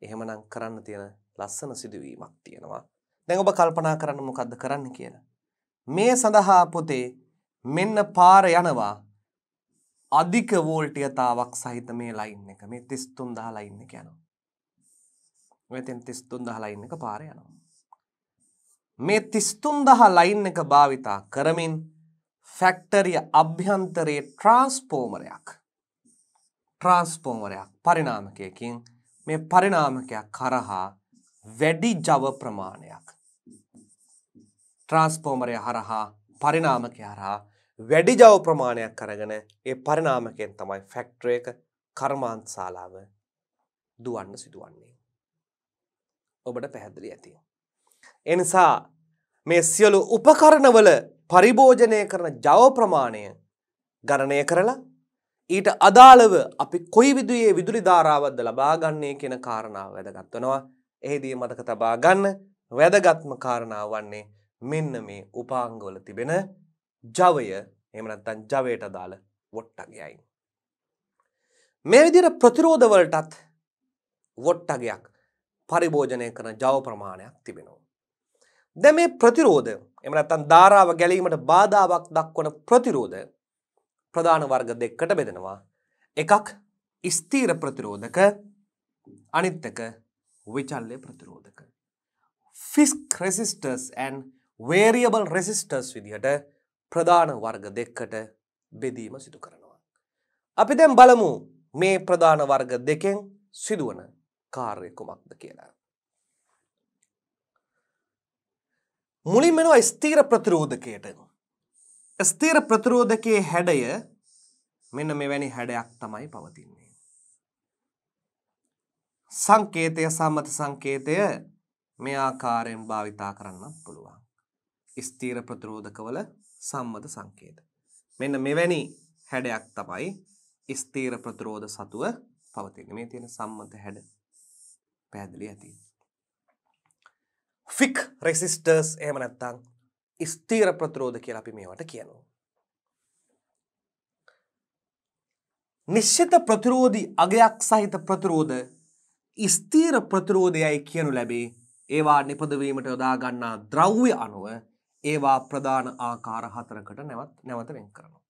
එහෙමනම් කරන්න තියෙන ලස්සන සිදුවීමක් තියෙනවා දැන් ඔබ කල්පනා කරන්න මොකද්ද කරන්න කියලා මේ සඳහා පොතේ මෙන්න පාර යනවා අධික වෝල්ටියතාවක් සහිත මේ ලයින් එක මේ තිස්තුන් දහ ලයින්න එක යනවා. මෙතෙන් තිස්තුන් දහ ලයින්න එක පාර යනවා. මේ තිස්තුන් දහ ලයින් එක භාවිතා කරමින් ෆැක්ටරිය අභ්‍යන්තරයේ ට්‍රාන්ස්පෝමරයක් ට්‍රාන්ස්පෝමරයක් පරිනාමකයකින් මේ පරිනාමකයක් කරහා වැඩි ජව ප්‍රමාණයක් ට්‍රාන්ස්පෝමරය හරහා පරිනාමකය හරහා වැඩි ජව ප්‍රමාණයක් අරගෙන ඒ පරිණාමකයෙන් තමයි ෆැක්ටරි එක කර්මාන්ත ශාලාව දුවන්න සිදුවන්නේ. ඔබට පැහැදිලි ඇති. ඒ නිසා මේ සියලු උපකරණවල පරිභෝජනය කරන ජව ප්‍රමාණය ගණනය කරලා ඊට අදාළව අපි කොයි විදුයේ විදුලි ධාරාවක්ද ලබා ගන්නේ කියන කාරණාව වැදගත් වෙනවා. එෙහිදී මතක තබා ගන්න වැදගත්ම කාරණාව වන්නේ මෙන්න මේ උපාංගවල තිබෙන ජවය එහෙම නැත්නම් ජවයට අදාළ වොට්ටගයයි. මේ විදිහට ප්‍රතිරෝධ වලටත් වොට්ටගයක් පරිභෝජනය කරන ජව ප්‍රමාණයක් තිබෙනවා. දැන් මේ ප්‍රතිරෝධ එහෙම නැත්නම් ධාරාව ගැලීමට බාධාවක් දක්වන ප්‍රතිරෝධ ප්‍රධාන වර්ග දෙකකට බෙදෙනවා. එකක් ස්ථීර ප්‍රතිරෝධක අනිත් එක විචල්්‍ය ප්‍රතිරෝධක. ෆිස්ක් රෙසිස්ටර්ස් ඇන් වේරියබල් රෙසිස්ටර්ස් විදිහට ප්‍රධාන වර්ග දෙක්කට බෙදීම සිදු කරනවා. අපි දැන් බලමු මේ ප්‍රධාන වර්ග දෙකෙන් සිදුවන කාර්ය කුමක්ද කියලා. මුලින් මෙනවා ස්ථීර ප්‍රතිරෝධකයට. ස්ථීර ප්‍රතිරෝධකයේ හැඩය මෙන්න මෙවැනි හැඩයක් තමයි පවතින්නේ. සංකේතය සම්මත සංකේතය මේ ආකාරයෙන් භාවිතා කරන්න පුළුවන්. ස්ථීර ප්‍රතිරෝධකවල සම්මත සංකේත. මෙන්න මෙවැනි හැඩයක් තමයි ස්ථීර ප්‍රතිරෝධ සතුව පවතින්නේ. මේ තියෙන සම්මත හැඩ පැහැදිලි ඇති. ෆික් රෙසිස්ටර්ස් එහෙම නැත්නම් ස්ථීර ප්‍රතිරෝධ කියලා අපි මේවට කියනවා. නිශ්චිත ප්‍රතිරෝධී අගයක් සහිත ප්‍රතිරෝධ ස්ථීර ප්‍රතිරෝධයයි කියනු ලැබේ. ඒවා නිපදවීමට යොදා ගන්නා ද්‍රව්‍ය අණුව ඒවා ප්‍රධාන ආකාර හතරකට නැවත් නැවත වෙන් කරනවා.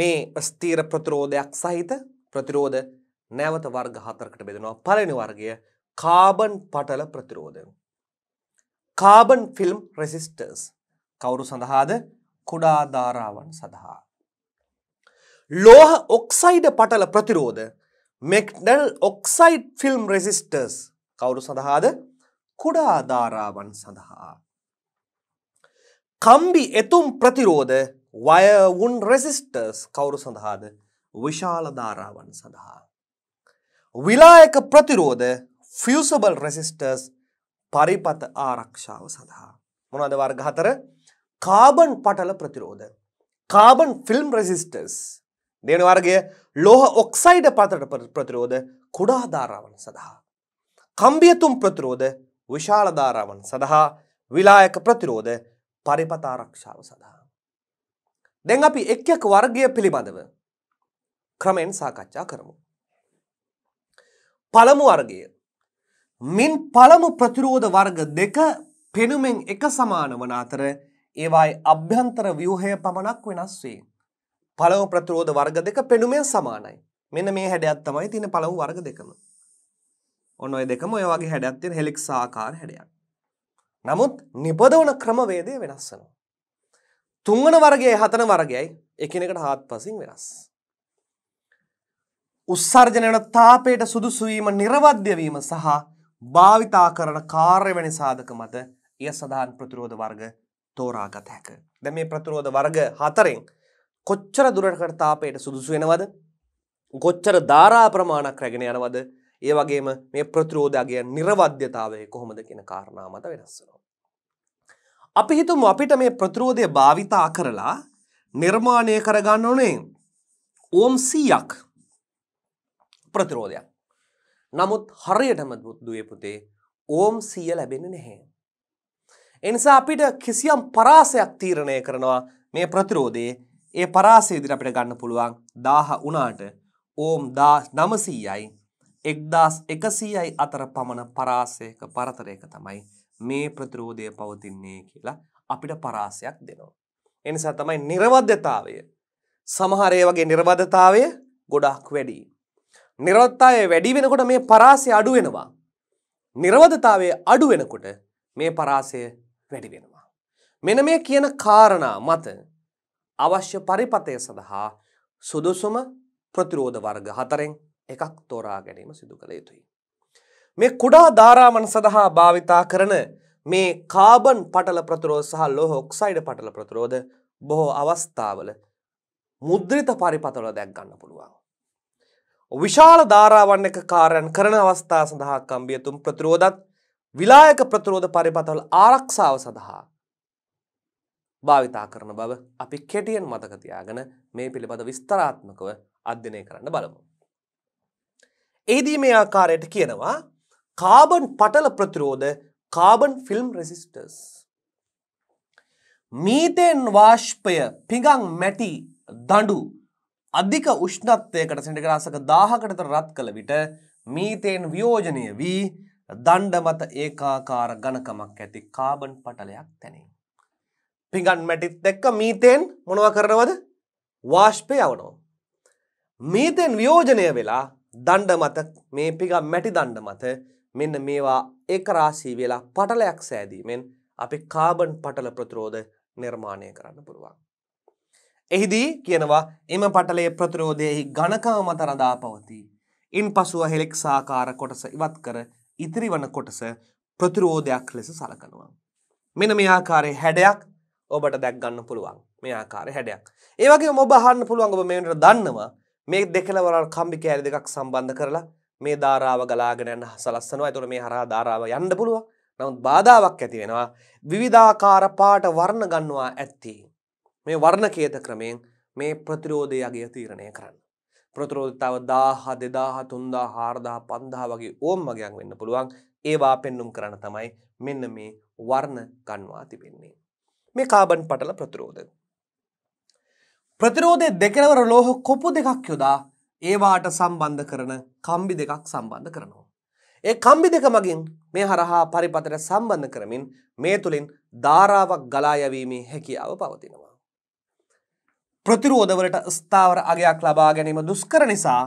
මේ ස්ථීර ප්‍රතිරෝධයක් සහිත ප්‍රතිරෝධ නැවත වර්ග හතරකට බෙදෙනවා. පළවෙනි වර්ගය කාබන් පටල ප්‍රතිරෝධය. කාබන් ෆිල්ම් රෙසිස්ටර්ස් කවුරු සඳහාද? කුඩා ධාරාවන් සඳහා. ලෝහ ඔක්සයිඩ් පටල ප්‍රතිරෝධ මෙක්නල් ඔක්සයිඩ් ෆිල්ම් රෙසිස්ටර්ස් කවුරු සඳහාද? කුඩා ධාරාවන් සඳහා. කම්බි එතුම් ප්‍රතිරෝධ වයවුන් රෙසිස්ටර්ස් කවුරු සඳහාද විශාල ධාරාවන් සඳහා. විලායක ප්‍රතිරෝධ ෆියසබල් රෙසිස්ටර්ස් පරිපත ආරක්ෂාව සඳහා. මොනද වර්ග හතර කාබන් පටල ප්‍රතිරෝධ. කාබන් ෆිල්ම් රෙසිස්ටර්ස් දෙන වර්ගය ලෝහ ඔක්සයිඩ පතට ප්‍රතිරෝධ කුඩා ධාරාවන් සඳහා. කම්බියතුම් ප්‍රතිරෝධ විශාල ධාරාවන් සඳහා විලායක ප්‍රතිරෝධ පරිපත ආරක්ෂාව සඳහා. දැන් අපි එක් එක් වර්ගය පිළිබඳව ක්‍රමෙන් සාකච්ඡා කරමු. පළමු වර්ගය මින් පළමු ප්‍රතිරෝධ වර්ග දෙක පෙනුමෙන් එක සමාන වන අතර ඒවායි අභ්‍යන්තර ව්‍යුහය පමණක් වෙනස් වේ. පළමු ප්‍රතිරෝධ වර්ග දෙක පෙනුමෙන් සමානයි. මෙන්න මේ හැඩයක් තමයි තියෙන පළමු වර්ග දෙකම. ඔන්න ඔය දෙකම ඔය වගේ හැඩයක් තියෙන හෙලික්ස් ආකාර හැඩයක්. නමුත් නිපදවන ක්‍රමවේදය වෙනස් වෙනවා. තුන්වන වර්ගයයි හතන වර්ගයයි එකිනෙකට හාත්පසින් වෙනස්. උත්සර්ජන වන තාපයට සුදුසු වීම නිර්වද්‍ය වීම සහ භාවිතා කරන කාර්ය වැනි සාධක මත එය සඳහන් ප්‍රතිරෝධ වර්ග තෝරාගත හැක. දැන් මේ ප්‍රතිරෝධ වර්ග හතරෙන් කොච්චර දුරකට තාපයට සුදුසු වෙනවද? කොච්චර ධාරා ප්‍රමාණයක් රැගෙන යනවද? ඒ වගේම මේ ප්‍රතිරෝධයගේ නිර්වද්‍යතාවය කොහොමද කියන කාරණා මත වෙනස් වෙනවා. අපි හිතමු අපිට මේ ප්‍රතිරෝධය භාවිතා කරලා නිර්මාණය කරගන්න ඕනේ ඕම් 100ක් ප්‍රතිරෝධයක්. නමුත් හරියටම දුවේ පුතේ ඕම් 100 ලැබෙන්නේ නැහැ. එනිසා අපිට කිසියම් පරාසයක් තීරණය කරනවා මේ ප්‍රතිරෝධයේ ඒ පරාසය ඉදිරියට අපිට ගන්න පුළුවන් 1000 උනාට ඕම් 1900යි එක්දස් එකසීයයි අතර පමණ පරාසයක පරතරයක තමයි මේ ප්‍රතිරෝධය පවතින්නේ කියලා අපිට පරාසයක් දෙනවා. එනිසා තමයි නිර්වද්ධතාවය සමහරය වගේ නිර්බධතාවය ගොඩක් වැඩි. නිරවත්තාය වැඩි වෙනකොට මේ පරාසය අඩු වෙනවා. නිර්වධතාවය අඩු වෙනකොට මේ පරාසය වැඩි වෙනවා. මෙන මේ කියන කාරණා මත අවශ්‍ය පරිපතය සඳහා සුදුසුම ප්‍රතිරෝධ වර්ග හතරෙන් එකක් තෝරා ගැනීම සිදු කළ යුතුයි. මේ කුඩා ධාරාමන සඳහා භාවිතා කරන මේ කාබන් පටල ප්‍රතුරෝ සහ ලොහ ඔක්සයිඩ පටල ප්‍රතුරෝධ බොහෝ අවස්ථාවල මුද්‍රිත පරිපතල දැක් ගන්න පුළුවන්. විශාල ධාරාවන් එක කාරයන් කරන අවස්ථා සඳහා කම්බියතුම් ප්‍රතිරෝධත් විලායක ප්‍රතිරෝධ පරිපතවල ආරක්ෂාව සඳහා භාවිතා කරන බව අපි කෙටියෙන් මතකතියාගෙන මේ පිළිබඳ විස්තරාත්මකව අධ්‍යනය කරන්න බලමු. එහිදී මේ ආකාරයට කියනවා කාබන් පටල ප්‍රතිරෝධ කාබන් ෆිල්ම් රෙසිස්ටර්ස්. මීතෙන් වාශ්පය පිඟං මැටි දඩු අධික උෂ්ණත්වයකට සෙන්ටිග්‍රාසක දාහකටත රත් කළ විට මීතයෙන් ව්‍යෝජනය වී දණ්ඩ මත ඒකාකාර ගණකමක් ඇති කාබන් පටලයක් තැනේ. පිඟන් මැටිත් දැක්ක මීතයෙන් මොනව කරනවද වාශ්පය යවනෝ. මීතෙන් ව්‍යෝජනය වෙලා දණ්ඩ මත මේ පිග මැටි දණ්ඩ මත මෙන්න මේවා ඒකරාශී වෙලා පටලයක් සෑදීමෙන් අපි කාබන් පටල ප්‍රතිරෝධ නිර්මාණය කරන්න පුළුවන්. එහිදී කියනවා එම පටලේ ප්‍රතිරෝධයෙහි ඝනකම මත රඳා පවතී. ඉන් පසුව හෙලෙක්සාකාර කොටස ඉවත් කර ඉතිරි වන කොටස ප්‍රතිරෝධයක් ලෙස සලකනවා. මෙන මේ ආකාරයේ හැඩයක් ඔබට දැක්ගන්න පුළුවන් මේ ආකාරය හැඩයක්. ඒවගේ ඔබ අහන්න පුළුවන් ඔබ මේට දන්නවා මේ දෙකලවරල් කම්බි කෑරි දෙකක් සම්බන්ධ කරලා මේ ධාරාව ගලාගෙන යන්න සලස්සනවා. ඒතකොට මේ හරහා ධාරාව යන්න පුළුවන්. නමුත් බාධාවක් ඇති වෙනවා. විවිධාකාර පාට වර්ණ ගන්නවා ඇත්තේ. මේ වර්ණකේත ක්‍රමයෙන් මේ ප්‍රතිරෝධය අගය තීරණය කරන්න. ප්‍රතිරෝධතාව 1000 2000 3000 4000 වගේ ඕම් වගයක් වෙන්න පුළුවන්. ඒවා පෙන්눔 කරන්න තමයි මෙන්න මේ වර්ණ ගන්නවා තිබෙන්නේ. මේ කාබන් පටල ප්‍රතිරෝධය ප්‍රතිරෝධය දෙකලවර ලෝහ කොපු දෙකක් යොදා ඒවාට සම්බන්ධ කරන කම්බි දෙකක් සම්බන්ධ කරනවා. ඒ කම්බි දෙක මගින් මේ හරහා පරිපතට සම්බන්ධ කරමින් මේ තුළින් ධාරාවක් ගලායවීමේ හැකියාව පවතිනවා. ප්‍රතිරෝධවලට ස්ථාවර අගයක් ලබා ගැනීම දුස්කර නිසා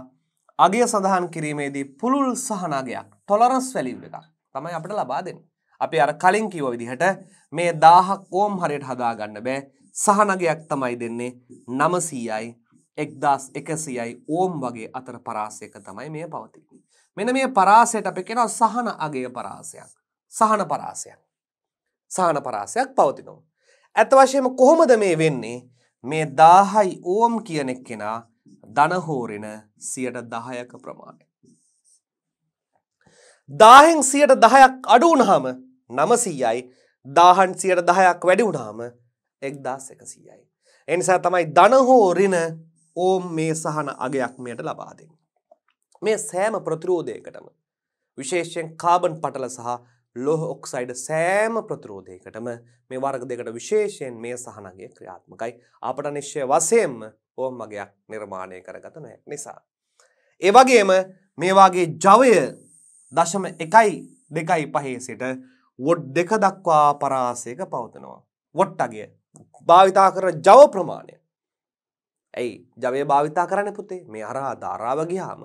අගය සඳහන් කිරීමේදී පුළුල් සහනාගයක් ටොලරස් වැලිව් එකක් තමයි අපට ලබා දෙන්න. අපි අර කලින් කිව්ව විදිහට මේ 1000ක් ඕම් හරියට හදාගන්න බෑ. සහනගයක් තමයි දෙන්නේ නමසීයයි එක්දස් එකසියයි ඕම් වගේ අතර පරාසයක තමයි මේ පවතින්නේ. මෙන මේ පරාසයට අප කෙනව සහන අගේ පරාසයක් සහන පරාසයක් සහන පරාසයක් පවතිනවා. ඇත වශයම කොහොමද මේ වෙන්නේ මේ දාහයි ඕම් කියනෙක් කෙනා දනහෝරෙන සියට දහයක ප්‍රමාණය. දාහෙන් සියට දහයක් අඩුවනහම නමසීයයි දාහන් සියට දහයක් වැඩි වුණාම එක්දස් එකසීයයි. එනිසා තමයි දනහෝරින ඕම් මේ සහන අගයක් මෙයට ලබාදෙන්. මේ සෑම ප්‍රතිරෝධයකටම විශේෂයෙන් කාබන් පටල සහ ලොහ ඔක්සයිඩ සෑම ප්‍රතිරෝධයකටම මේ වර්ග දෙකට විශේෂයෙන් මේ සහනගේ ක්‍රියාත්මකයි අපට නිශ්ෂය වසයෙන්ම ඕම් මගයක් නිර්මාණය කරගත නොහැ නිසා. ඒවගේම මේවාගේ ජවය දශම එකයි දෙකයි පහේ සිට වොඩ් දෙක දක්වා පරාසයක පවතනවා. වොට්ටගේ භාවිතා කර ජව ප්‍රමාණය. ඇයි ජවය භාවිතා කරන්න පුතේ මේ අරහා ධාරාවගියාම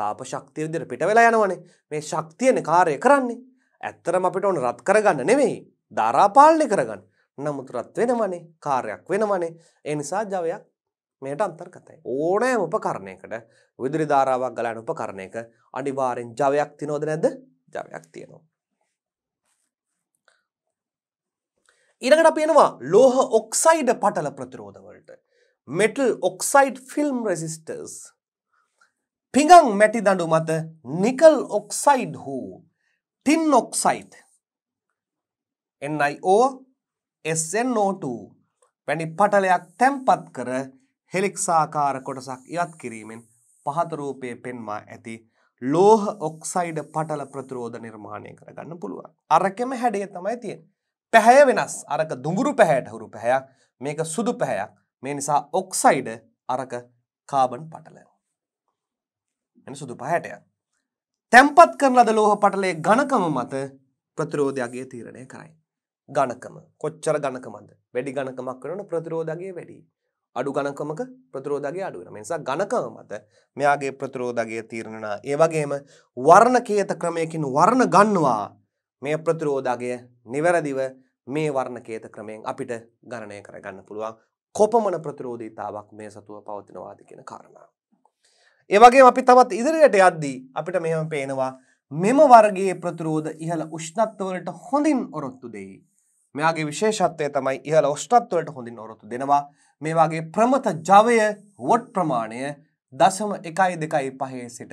තාප ශක්තිය විදිර පිට වෙලා යනවනේ මේ ශක්තියන කාරය කරන්නේ. ඇත්තරම අපිට ඕන රත් කරගන්න නෙවෙයි ධාරාපාලනය කරගන්න නමුතුරත් වෙනමනේ කාර්යක් වෙනමනේ ඒ නිසා ජවයක් මේට අන්තර්ගතයි. ඕනෑම උපකරණයකට විදුරි ධාරාවක් ගලන උපකරණයක අනිවාර්යෙන් ජවයක් තිනෝද නැද්ද? ජවයක් තියෙනවා. ඉරකට පේනවා ලෝහ ඔක්සයිඩ පටල ප්‍රතිරෝධවලට මෙටල් ඔක්සයිඩ් ෆිල්ම් රෙසිස්ටර්ස් පිඟං මැටි දඩු මත නිකල් ඔක්සයිඩ් හෝ ටින් ඔක්සයිට් එන්නයිෝ SNO2 වැනි පටලයක් තැම්පත් කර හෙලික්සාකාර කොටසක් ඉවත් කිරීමෙන් පහතරූපය පෙන්වා ඇති ලෝහ ඔක්සයිඩ පටල ප්‍රතිරෝධ නිර්මාණය කරගන්න පුළුවන් අරකෙම හැඩේ තමයි තියෙන් පැහැය වෙනස් අරක දුඹුරු පැහැයට හුරු පැහැයක් මේක සුදු පැහැයක් මේ නිසා ඔක්සයිඩ අරක කාබන් පටල එන සුදු පැහැටය තැම්පත් කරන ලද ලෝහ පටලයේ ඝනකම මත ප්‍රතිරෝධයගේ තීරණය කරයි ඝනකම කොච්චර ඝනකමද වැඩි ඝනකමක් වෙනවනේ ප්‍රතිරෝධයගේ වැඩි අඩු ගණකමක ප්‍රතිරෝධගේ අඩු වෙනවා. නිසා ගණකම මත මෙයාගේ ප්‍රතිරෝධගේ තීරණන ඒ වගේම වර්ණකේත ක්‍රමයකින් වර්ණ ගන්නවා මේ ප්‍රතිරෝධගය නිවැරදිව මේ වර්ණකේත ක්‍රමයෙන් අපිට ගණනය කරගන්න පුළුවන් කොපමණ ප්‍රතිරෝධීතාවක් මේ සතුව පවතිනවාද කියන කාරණා. ඒ වගේම අපි තවත් ඉදිරියට යද්දී අපිට මෙහෙම පේනවා මෙම වර්ගයේ ප්‍රතිරෝධ ඉහළ උෂ්ණත්වවලට හොඳින් ඔරොත්තු දෙයි. මෙයාගේ විශේෂත්වය තමයි ඉහළ උෂ්ණත්වවලට හොඳින් ඔරොත්තු දෙනවා. මේ වගේ ප්‍රමත ජවය වොට් ප්‍රමාණය දශම එකයි දෙකයි පහේ සිට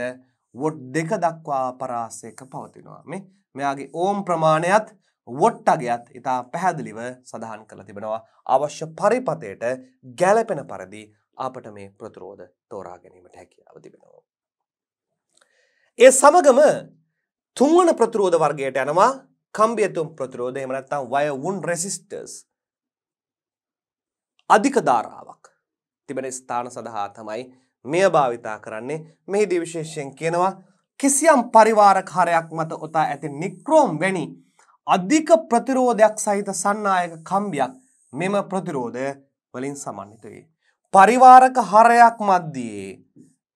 වොට් දෙක දක්වා පරාසයක පවතිනවා. මේ මෙයාගේ ඕම් ප්‍රමාණයත් වොට්ටගයත් ඉතා පැහැදිලිව සඳහන් කළ තිබෙනවා අවශ්‍ය පරිපතයට ගැලපෙන පරදි අපට මේ ප්‍රතිරෝධ තෝරා ගැනීමට හැකියාව තිබෙනවා. ඒ සමගම තුන්වන ප්‍රතිරෝධ වර්ගයට යනවා කම්බියතුම් ප්‍රතිරෝධ එහෙම නැත්නම් වයර් වුන් රෙසිස්ටර්ස් අධික ධාරාවක් තිබෙන ස්ථාන සඳහා තමයි මෙය භාවිතා කරන්නේ මෙහිදී විශේෂයෙන් කියනවා කිසියම් පරිවාරකාරයක් මත ඔතා ඇති නික්‍රෝම් වැනි අධික ප්‍රතිරෝධයක් සහිත සන්නායක කම්බියක් මෙම ප්‍රතිරෝධය වලින් සමන්විත වේ. පරිවාරක හරයක් මැද්දේ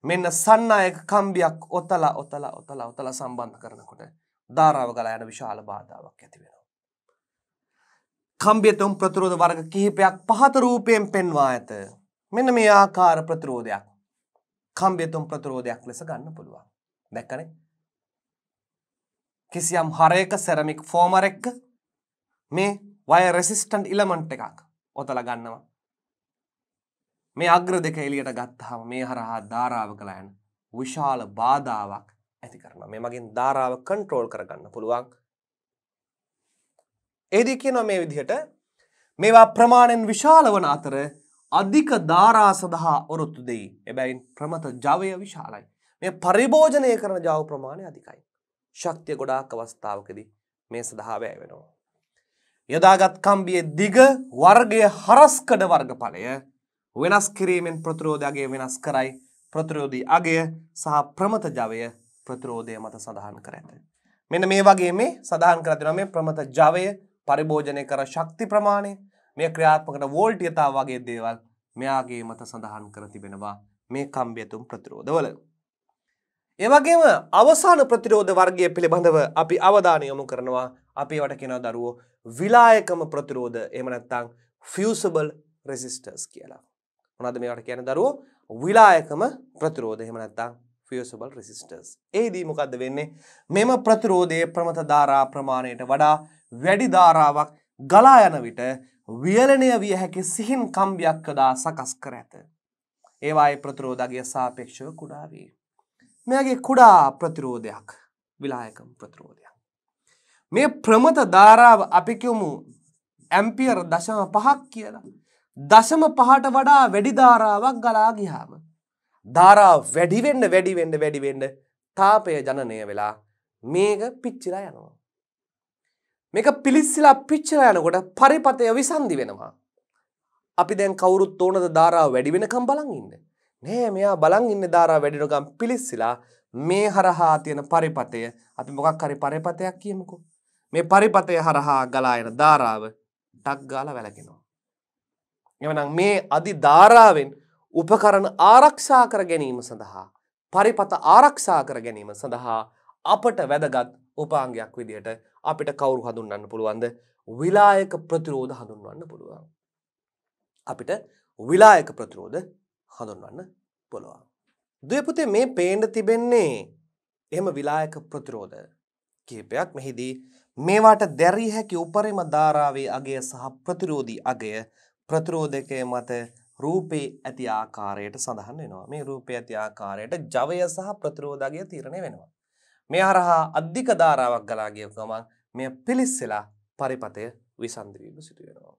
මෙන්න සන්නායක කම්බියක් ඔතලා ඔතලා ඔතලා ඔතලා සම්බන්ධ කරනකොට ධාරාව ගලා යන විශාල බාධාවක් ඇති වෙනවා. කම්බිය තුම් ප්‍රතිරෝධ වර්ග කිහිපයක් පහත රූපයෙන් පෙන්වා ඇත. මෙන්න මේ ආකාර ප්‍රතිරෝධයක් කම්බිය තුම් ප්‍රතිරෝධයක් ලෙස ගන්න පුළුවන්. දැක්කනේ? කිසියම් හරයක සැරමික් ෆෝමර එක්ක මේ වය රෙසිස්ටන්ට් ඉලමන්ට් එකක් ඔතල ගන්නවා. මේ අග්‍ර දෙක එලියට ගත්තහම මේ හරහා ධාරාව කළයන් විශාල බාධාවක් ඇති කරන මේ මගින් ධාරාව කන්ට්‍රෝල් කරගන්න පුළුවන්. ඒදී කියන මේ විදිහට මේවා ප්‍රමාණයෙන් විශාල වන අතර අධික ධාරා සඳහා ඔරොත්තු දෙයි එබැයින් ප්‍රමත ජවය විශාලයි. මේ පරිභෝජනය කරන ජව ප්‍රමාණය අධිකයි. ශක්තිය ගොඩාක් අවස්ථාවකදී මේ සඳහා වැය වෙනවා. යදාගත් කම්බියේ දිග වර්ගය හරස්කඩ වර්ගඵලය වෙනස් කිරීමෙන් ප්‍රතිරෝධයගේ වෙනස් කරයි ප්‍රතිරෝධී අගය සහ ප්‍රමතජවය ප්‍රතිරෝධය මත සඳහන් කර ඇත. මෙන්න මේ වගේ මේ සඳහන් කර තිනවා මේ ප්‍රමත ජවය පරිභෝජනය කර ශක්ති ප්‍රමාණය මේ ක්‍රියාත්මකට වෝල්ටියතාව වගේ දේවල් මෙයාගේ මත සඳහන් කර තිබෙනවා මේ කම්බියතුම් ප්‍රතිරෝධවල. ඒවගේම අවසාන ප්‍රතිරෝධ වර්ගය පිළිබඳව අපි අවධානය යොමු කරනවා අපි වට කෙනා දරුවෝ විලායකම ප්‍රතිරෝධ එහෙම නැත්නම් ෆියුසබල් රෙසිස්ටර්ස් කියලා. මොනවද මේවට කියන දරුවෝ? විලායකම ප්‍රතිරෝධ එහෙම නැත්නම් ෆියුසබල් රෙසිස්ටර්ස්. ඒදී මොකද්ද වෙන්නේ? මෙම ප්‍රතිරෝධයේ ප්‍රමත ධාරා ප්‍රමාණයට වඩා වැඩි ධාරාවක් ගලා යන විට වියලණය විය හැකි සිහින් කම්බියක් කදා සකස් කර ඇත. ඒවායේ ප්‍රතිරෝධගය සාපේක්ෂව කුඩා වේ. මෙයාගේ කුඩා ප්‍රතිරෝධයක් විලායකම් ප්‍රතිරෝධයක්. මේ ප්‍රමත ධාරාව අපිකිවමු ඇම්පියර් දශම පහක් කියලා. දශම පහට වඩා වැඩි ධාරාවක් ගලාගිහාම. ධාරාව වැඩිවෙන්න වැඩිවෙන්න වැඩිවෙන්න තාපය ජනනය වෙලා මේක පිච්චිලා යනවා. මේක පිළිස්සිලා පිච්චලා යනකොට පරිපතය විසන්දි වෙනවා. අපි දැන් කවුරුත් ඕනද ධාරාව වැඩිවෙනකම් බලන් ඉන්න. නෑ මෙයා බලන් ඉන්න ධාරා වැඩිනකම් පිලිස්සලා මේ හරහා තියෙන පරිපතය අපි මොකක් හරි පරිපතයක් කියමුකෝ මේ පරිපතය හරහා ගලා එන ධාරාව ටක් ගාලා වැළකෙනවා එවනම් මේ අදි ධාරාවෙන් උපකරණ ආරක්ෂා කර ගැනීම සඳහා පරිපත ආරක්ෂා කර ගැනීම සඳහා අපට වැදගත් උපාංගයක් විදිහට අපිට කවුරු හඳුන්වන්න පුළුවන්ද විලායක ප්‍රතිරෝධ හඳුන්වන්න පුළුවන් අපිට විලායක ප්‍රතිරෝධ හඳුන්වන්න පුළුවන්. දයපුතේ මේ පේන්ඩ තිබෙන්නේ එම විලායක ප්‍රතිරෝධ කීපයක් මෙහිදී මේවාට දැරී හැකි උපරිම ධාරාවේ අගේ සහ ප්‍රතිරෝධී අගය ප්‍රතිරෝධකය මත රූපේ ඇති ආකාරයට සඳහන් වෙනවා. මේ රූපේ ඇති ආකාරයට ජවය සහ ප්‍රතිරෝධාගය තීරණය වෙනවා. මේ හරහා අධික ධාරාවක් ගලා ගිය ගමන් මෙය පිලිස්සලා පරිපතය විසන්දරීම සිදු වෙනවා.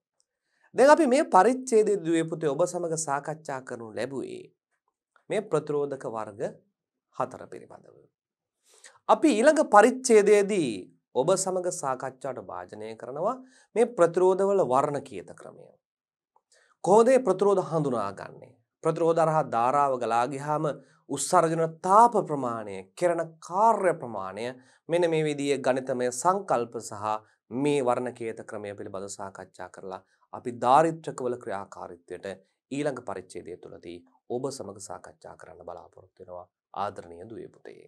දැන් අපි මේ පරිච්ඡේදයේ දුවේ පුතේ ඔබ සමග සාකච්ඡා කරනු ලැබුවේ මේ ප්‍රතිරෝධක වර්ග හතර පිළිබඳව. අපි ඊළඟ පරිච්ඡේදයේදී ඔබ සමග සාකච්ඡාට භාජනය කරනවා මේ ප්‍රතිරෝධවල වර්ණ කියත ක්‍රමය. කොහොමද ප්‍රතිරෝධ හඳුනාගන්නේ? ප්‍රතිරෝධ අරහා ධාරාව ගලා ගියාම උත්සර්ජන තාප ප්‍රමාණය, කෙරණ කාර්ය ප්‍රමාණය මෙන්න මේ විදිහේ ගණිතමය සංකල්ප සහ මේ වර්ණකේත ක්‍රමය පිළිබඳ සාකච්ඡා කරලා අපි ධාරිත්‍රකවල ක්‍රියාකාරීත්වයට ඊළඟ පරිච්ඡේදය තුලදී ඔබ සමග සාකච්ඡා කරන්න බලාපොරොත්තු වෙනවා ආදරණීය දුවේ පුතේ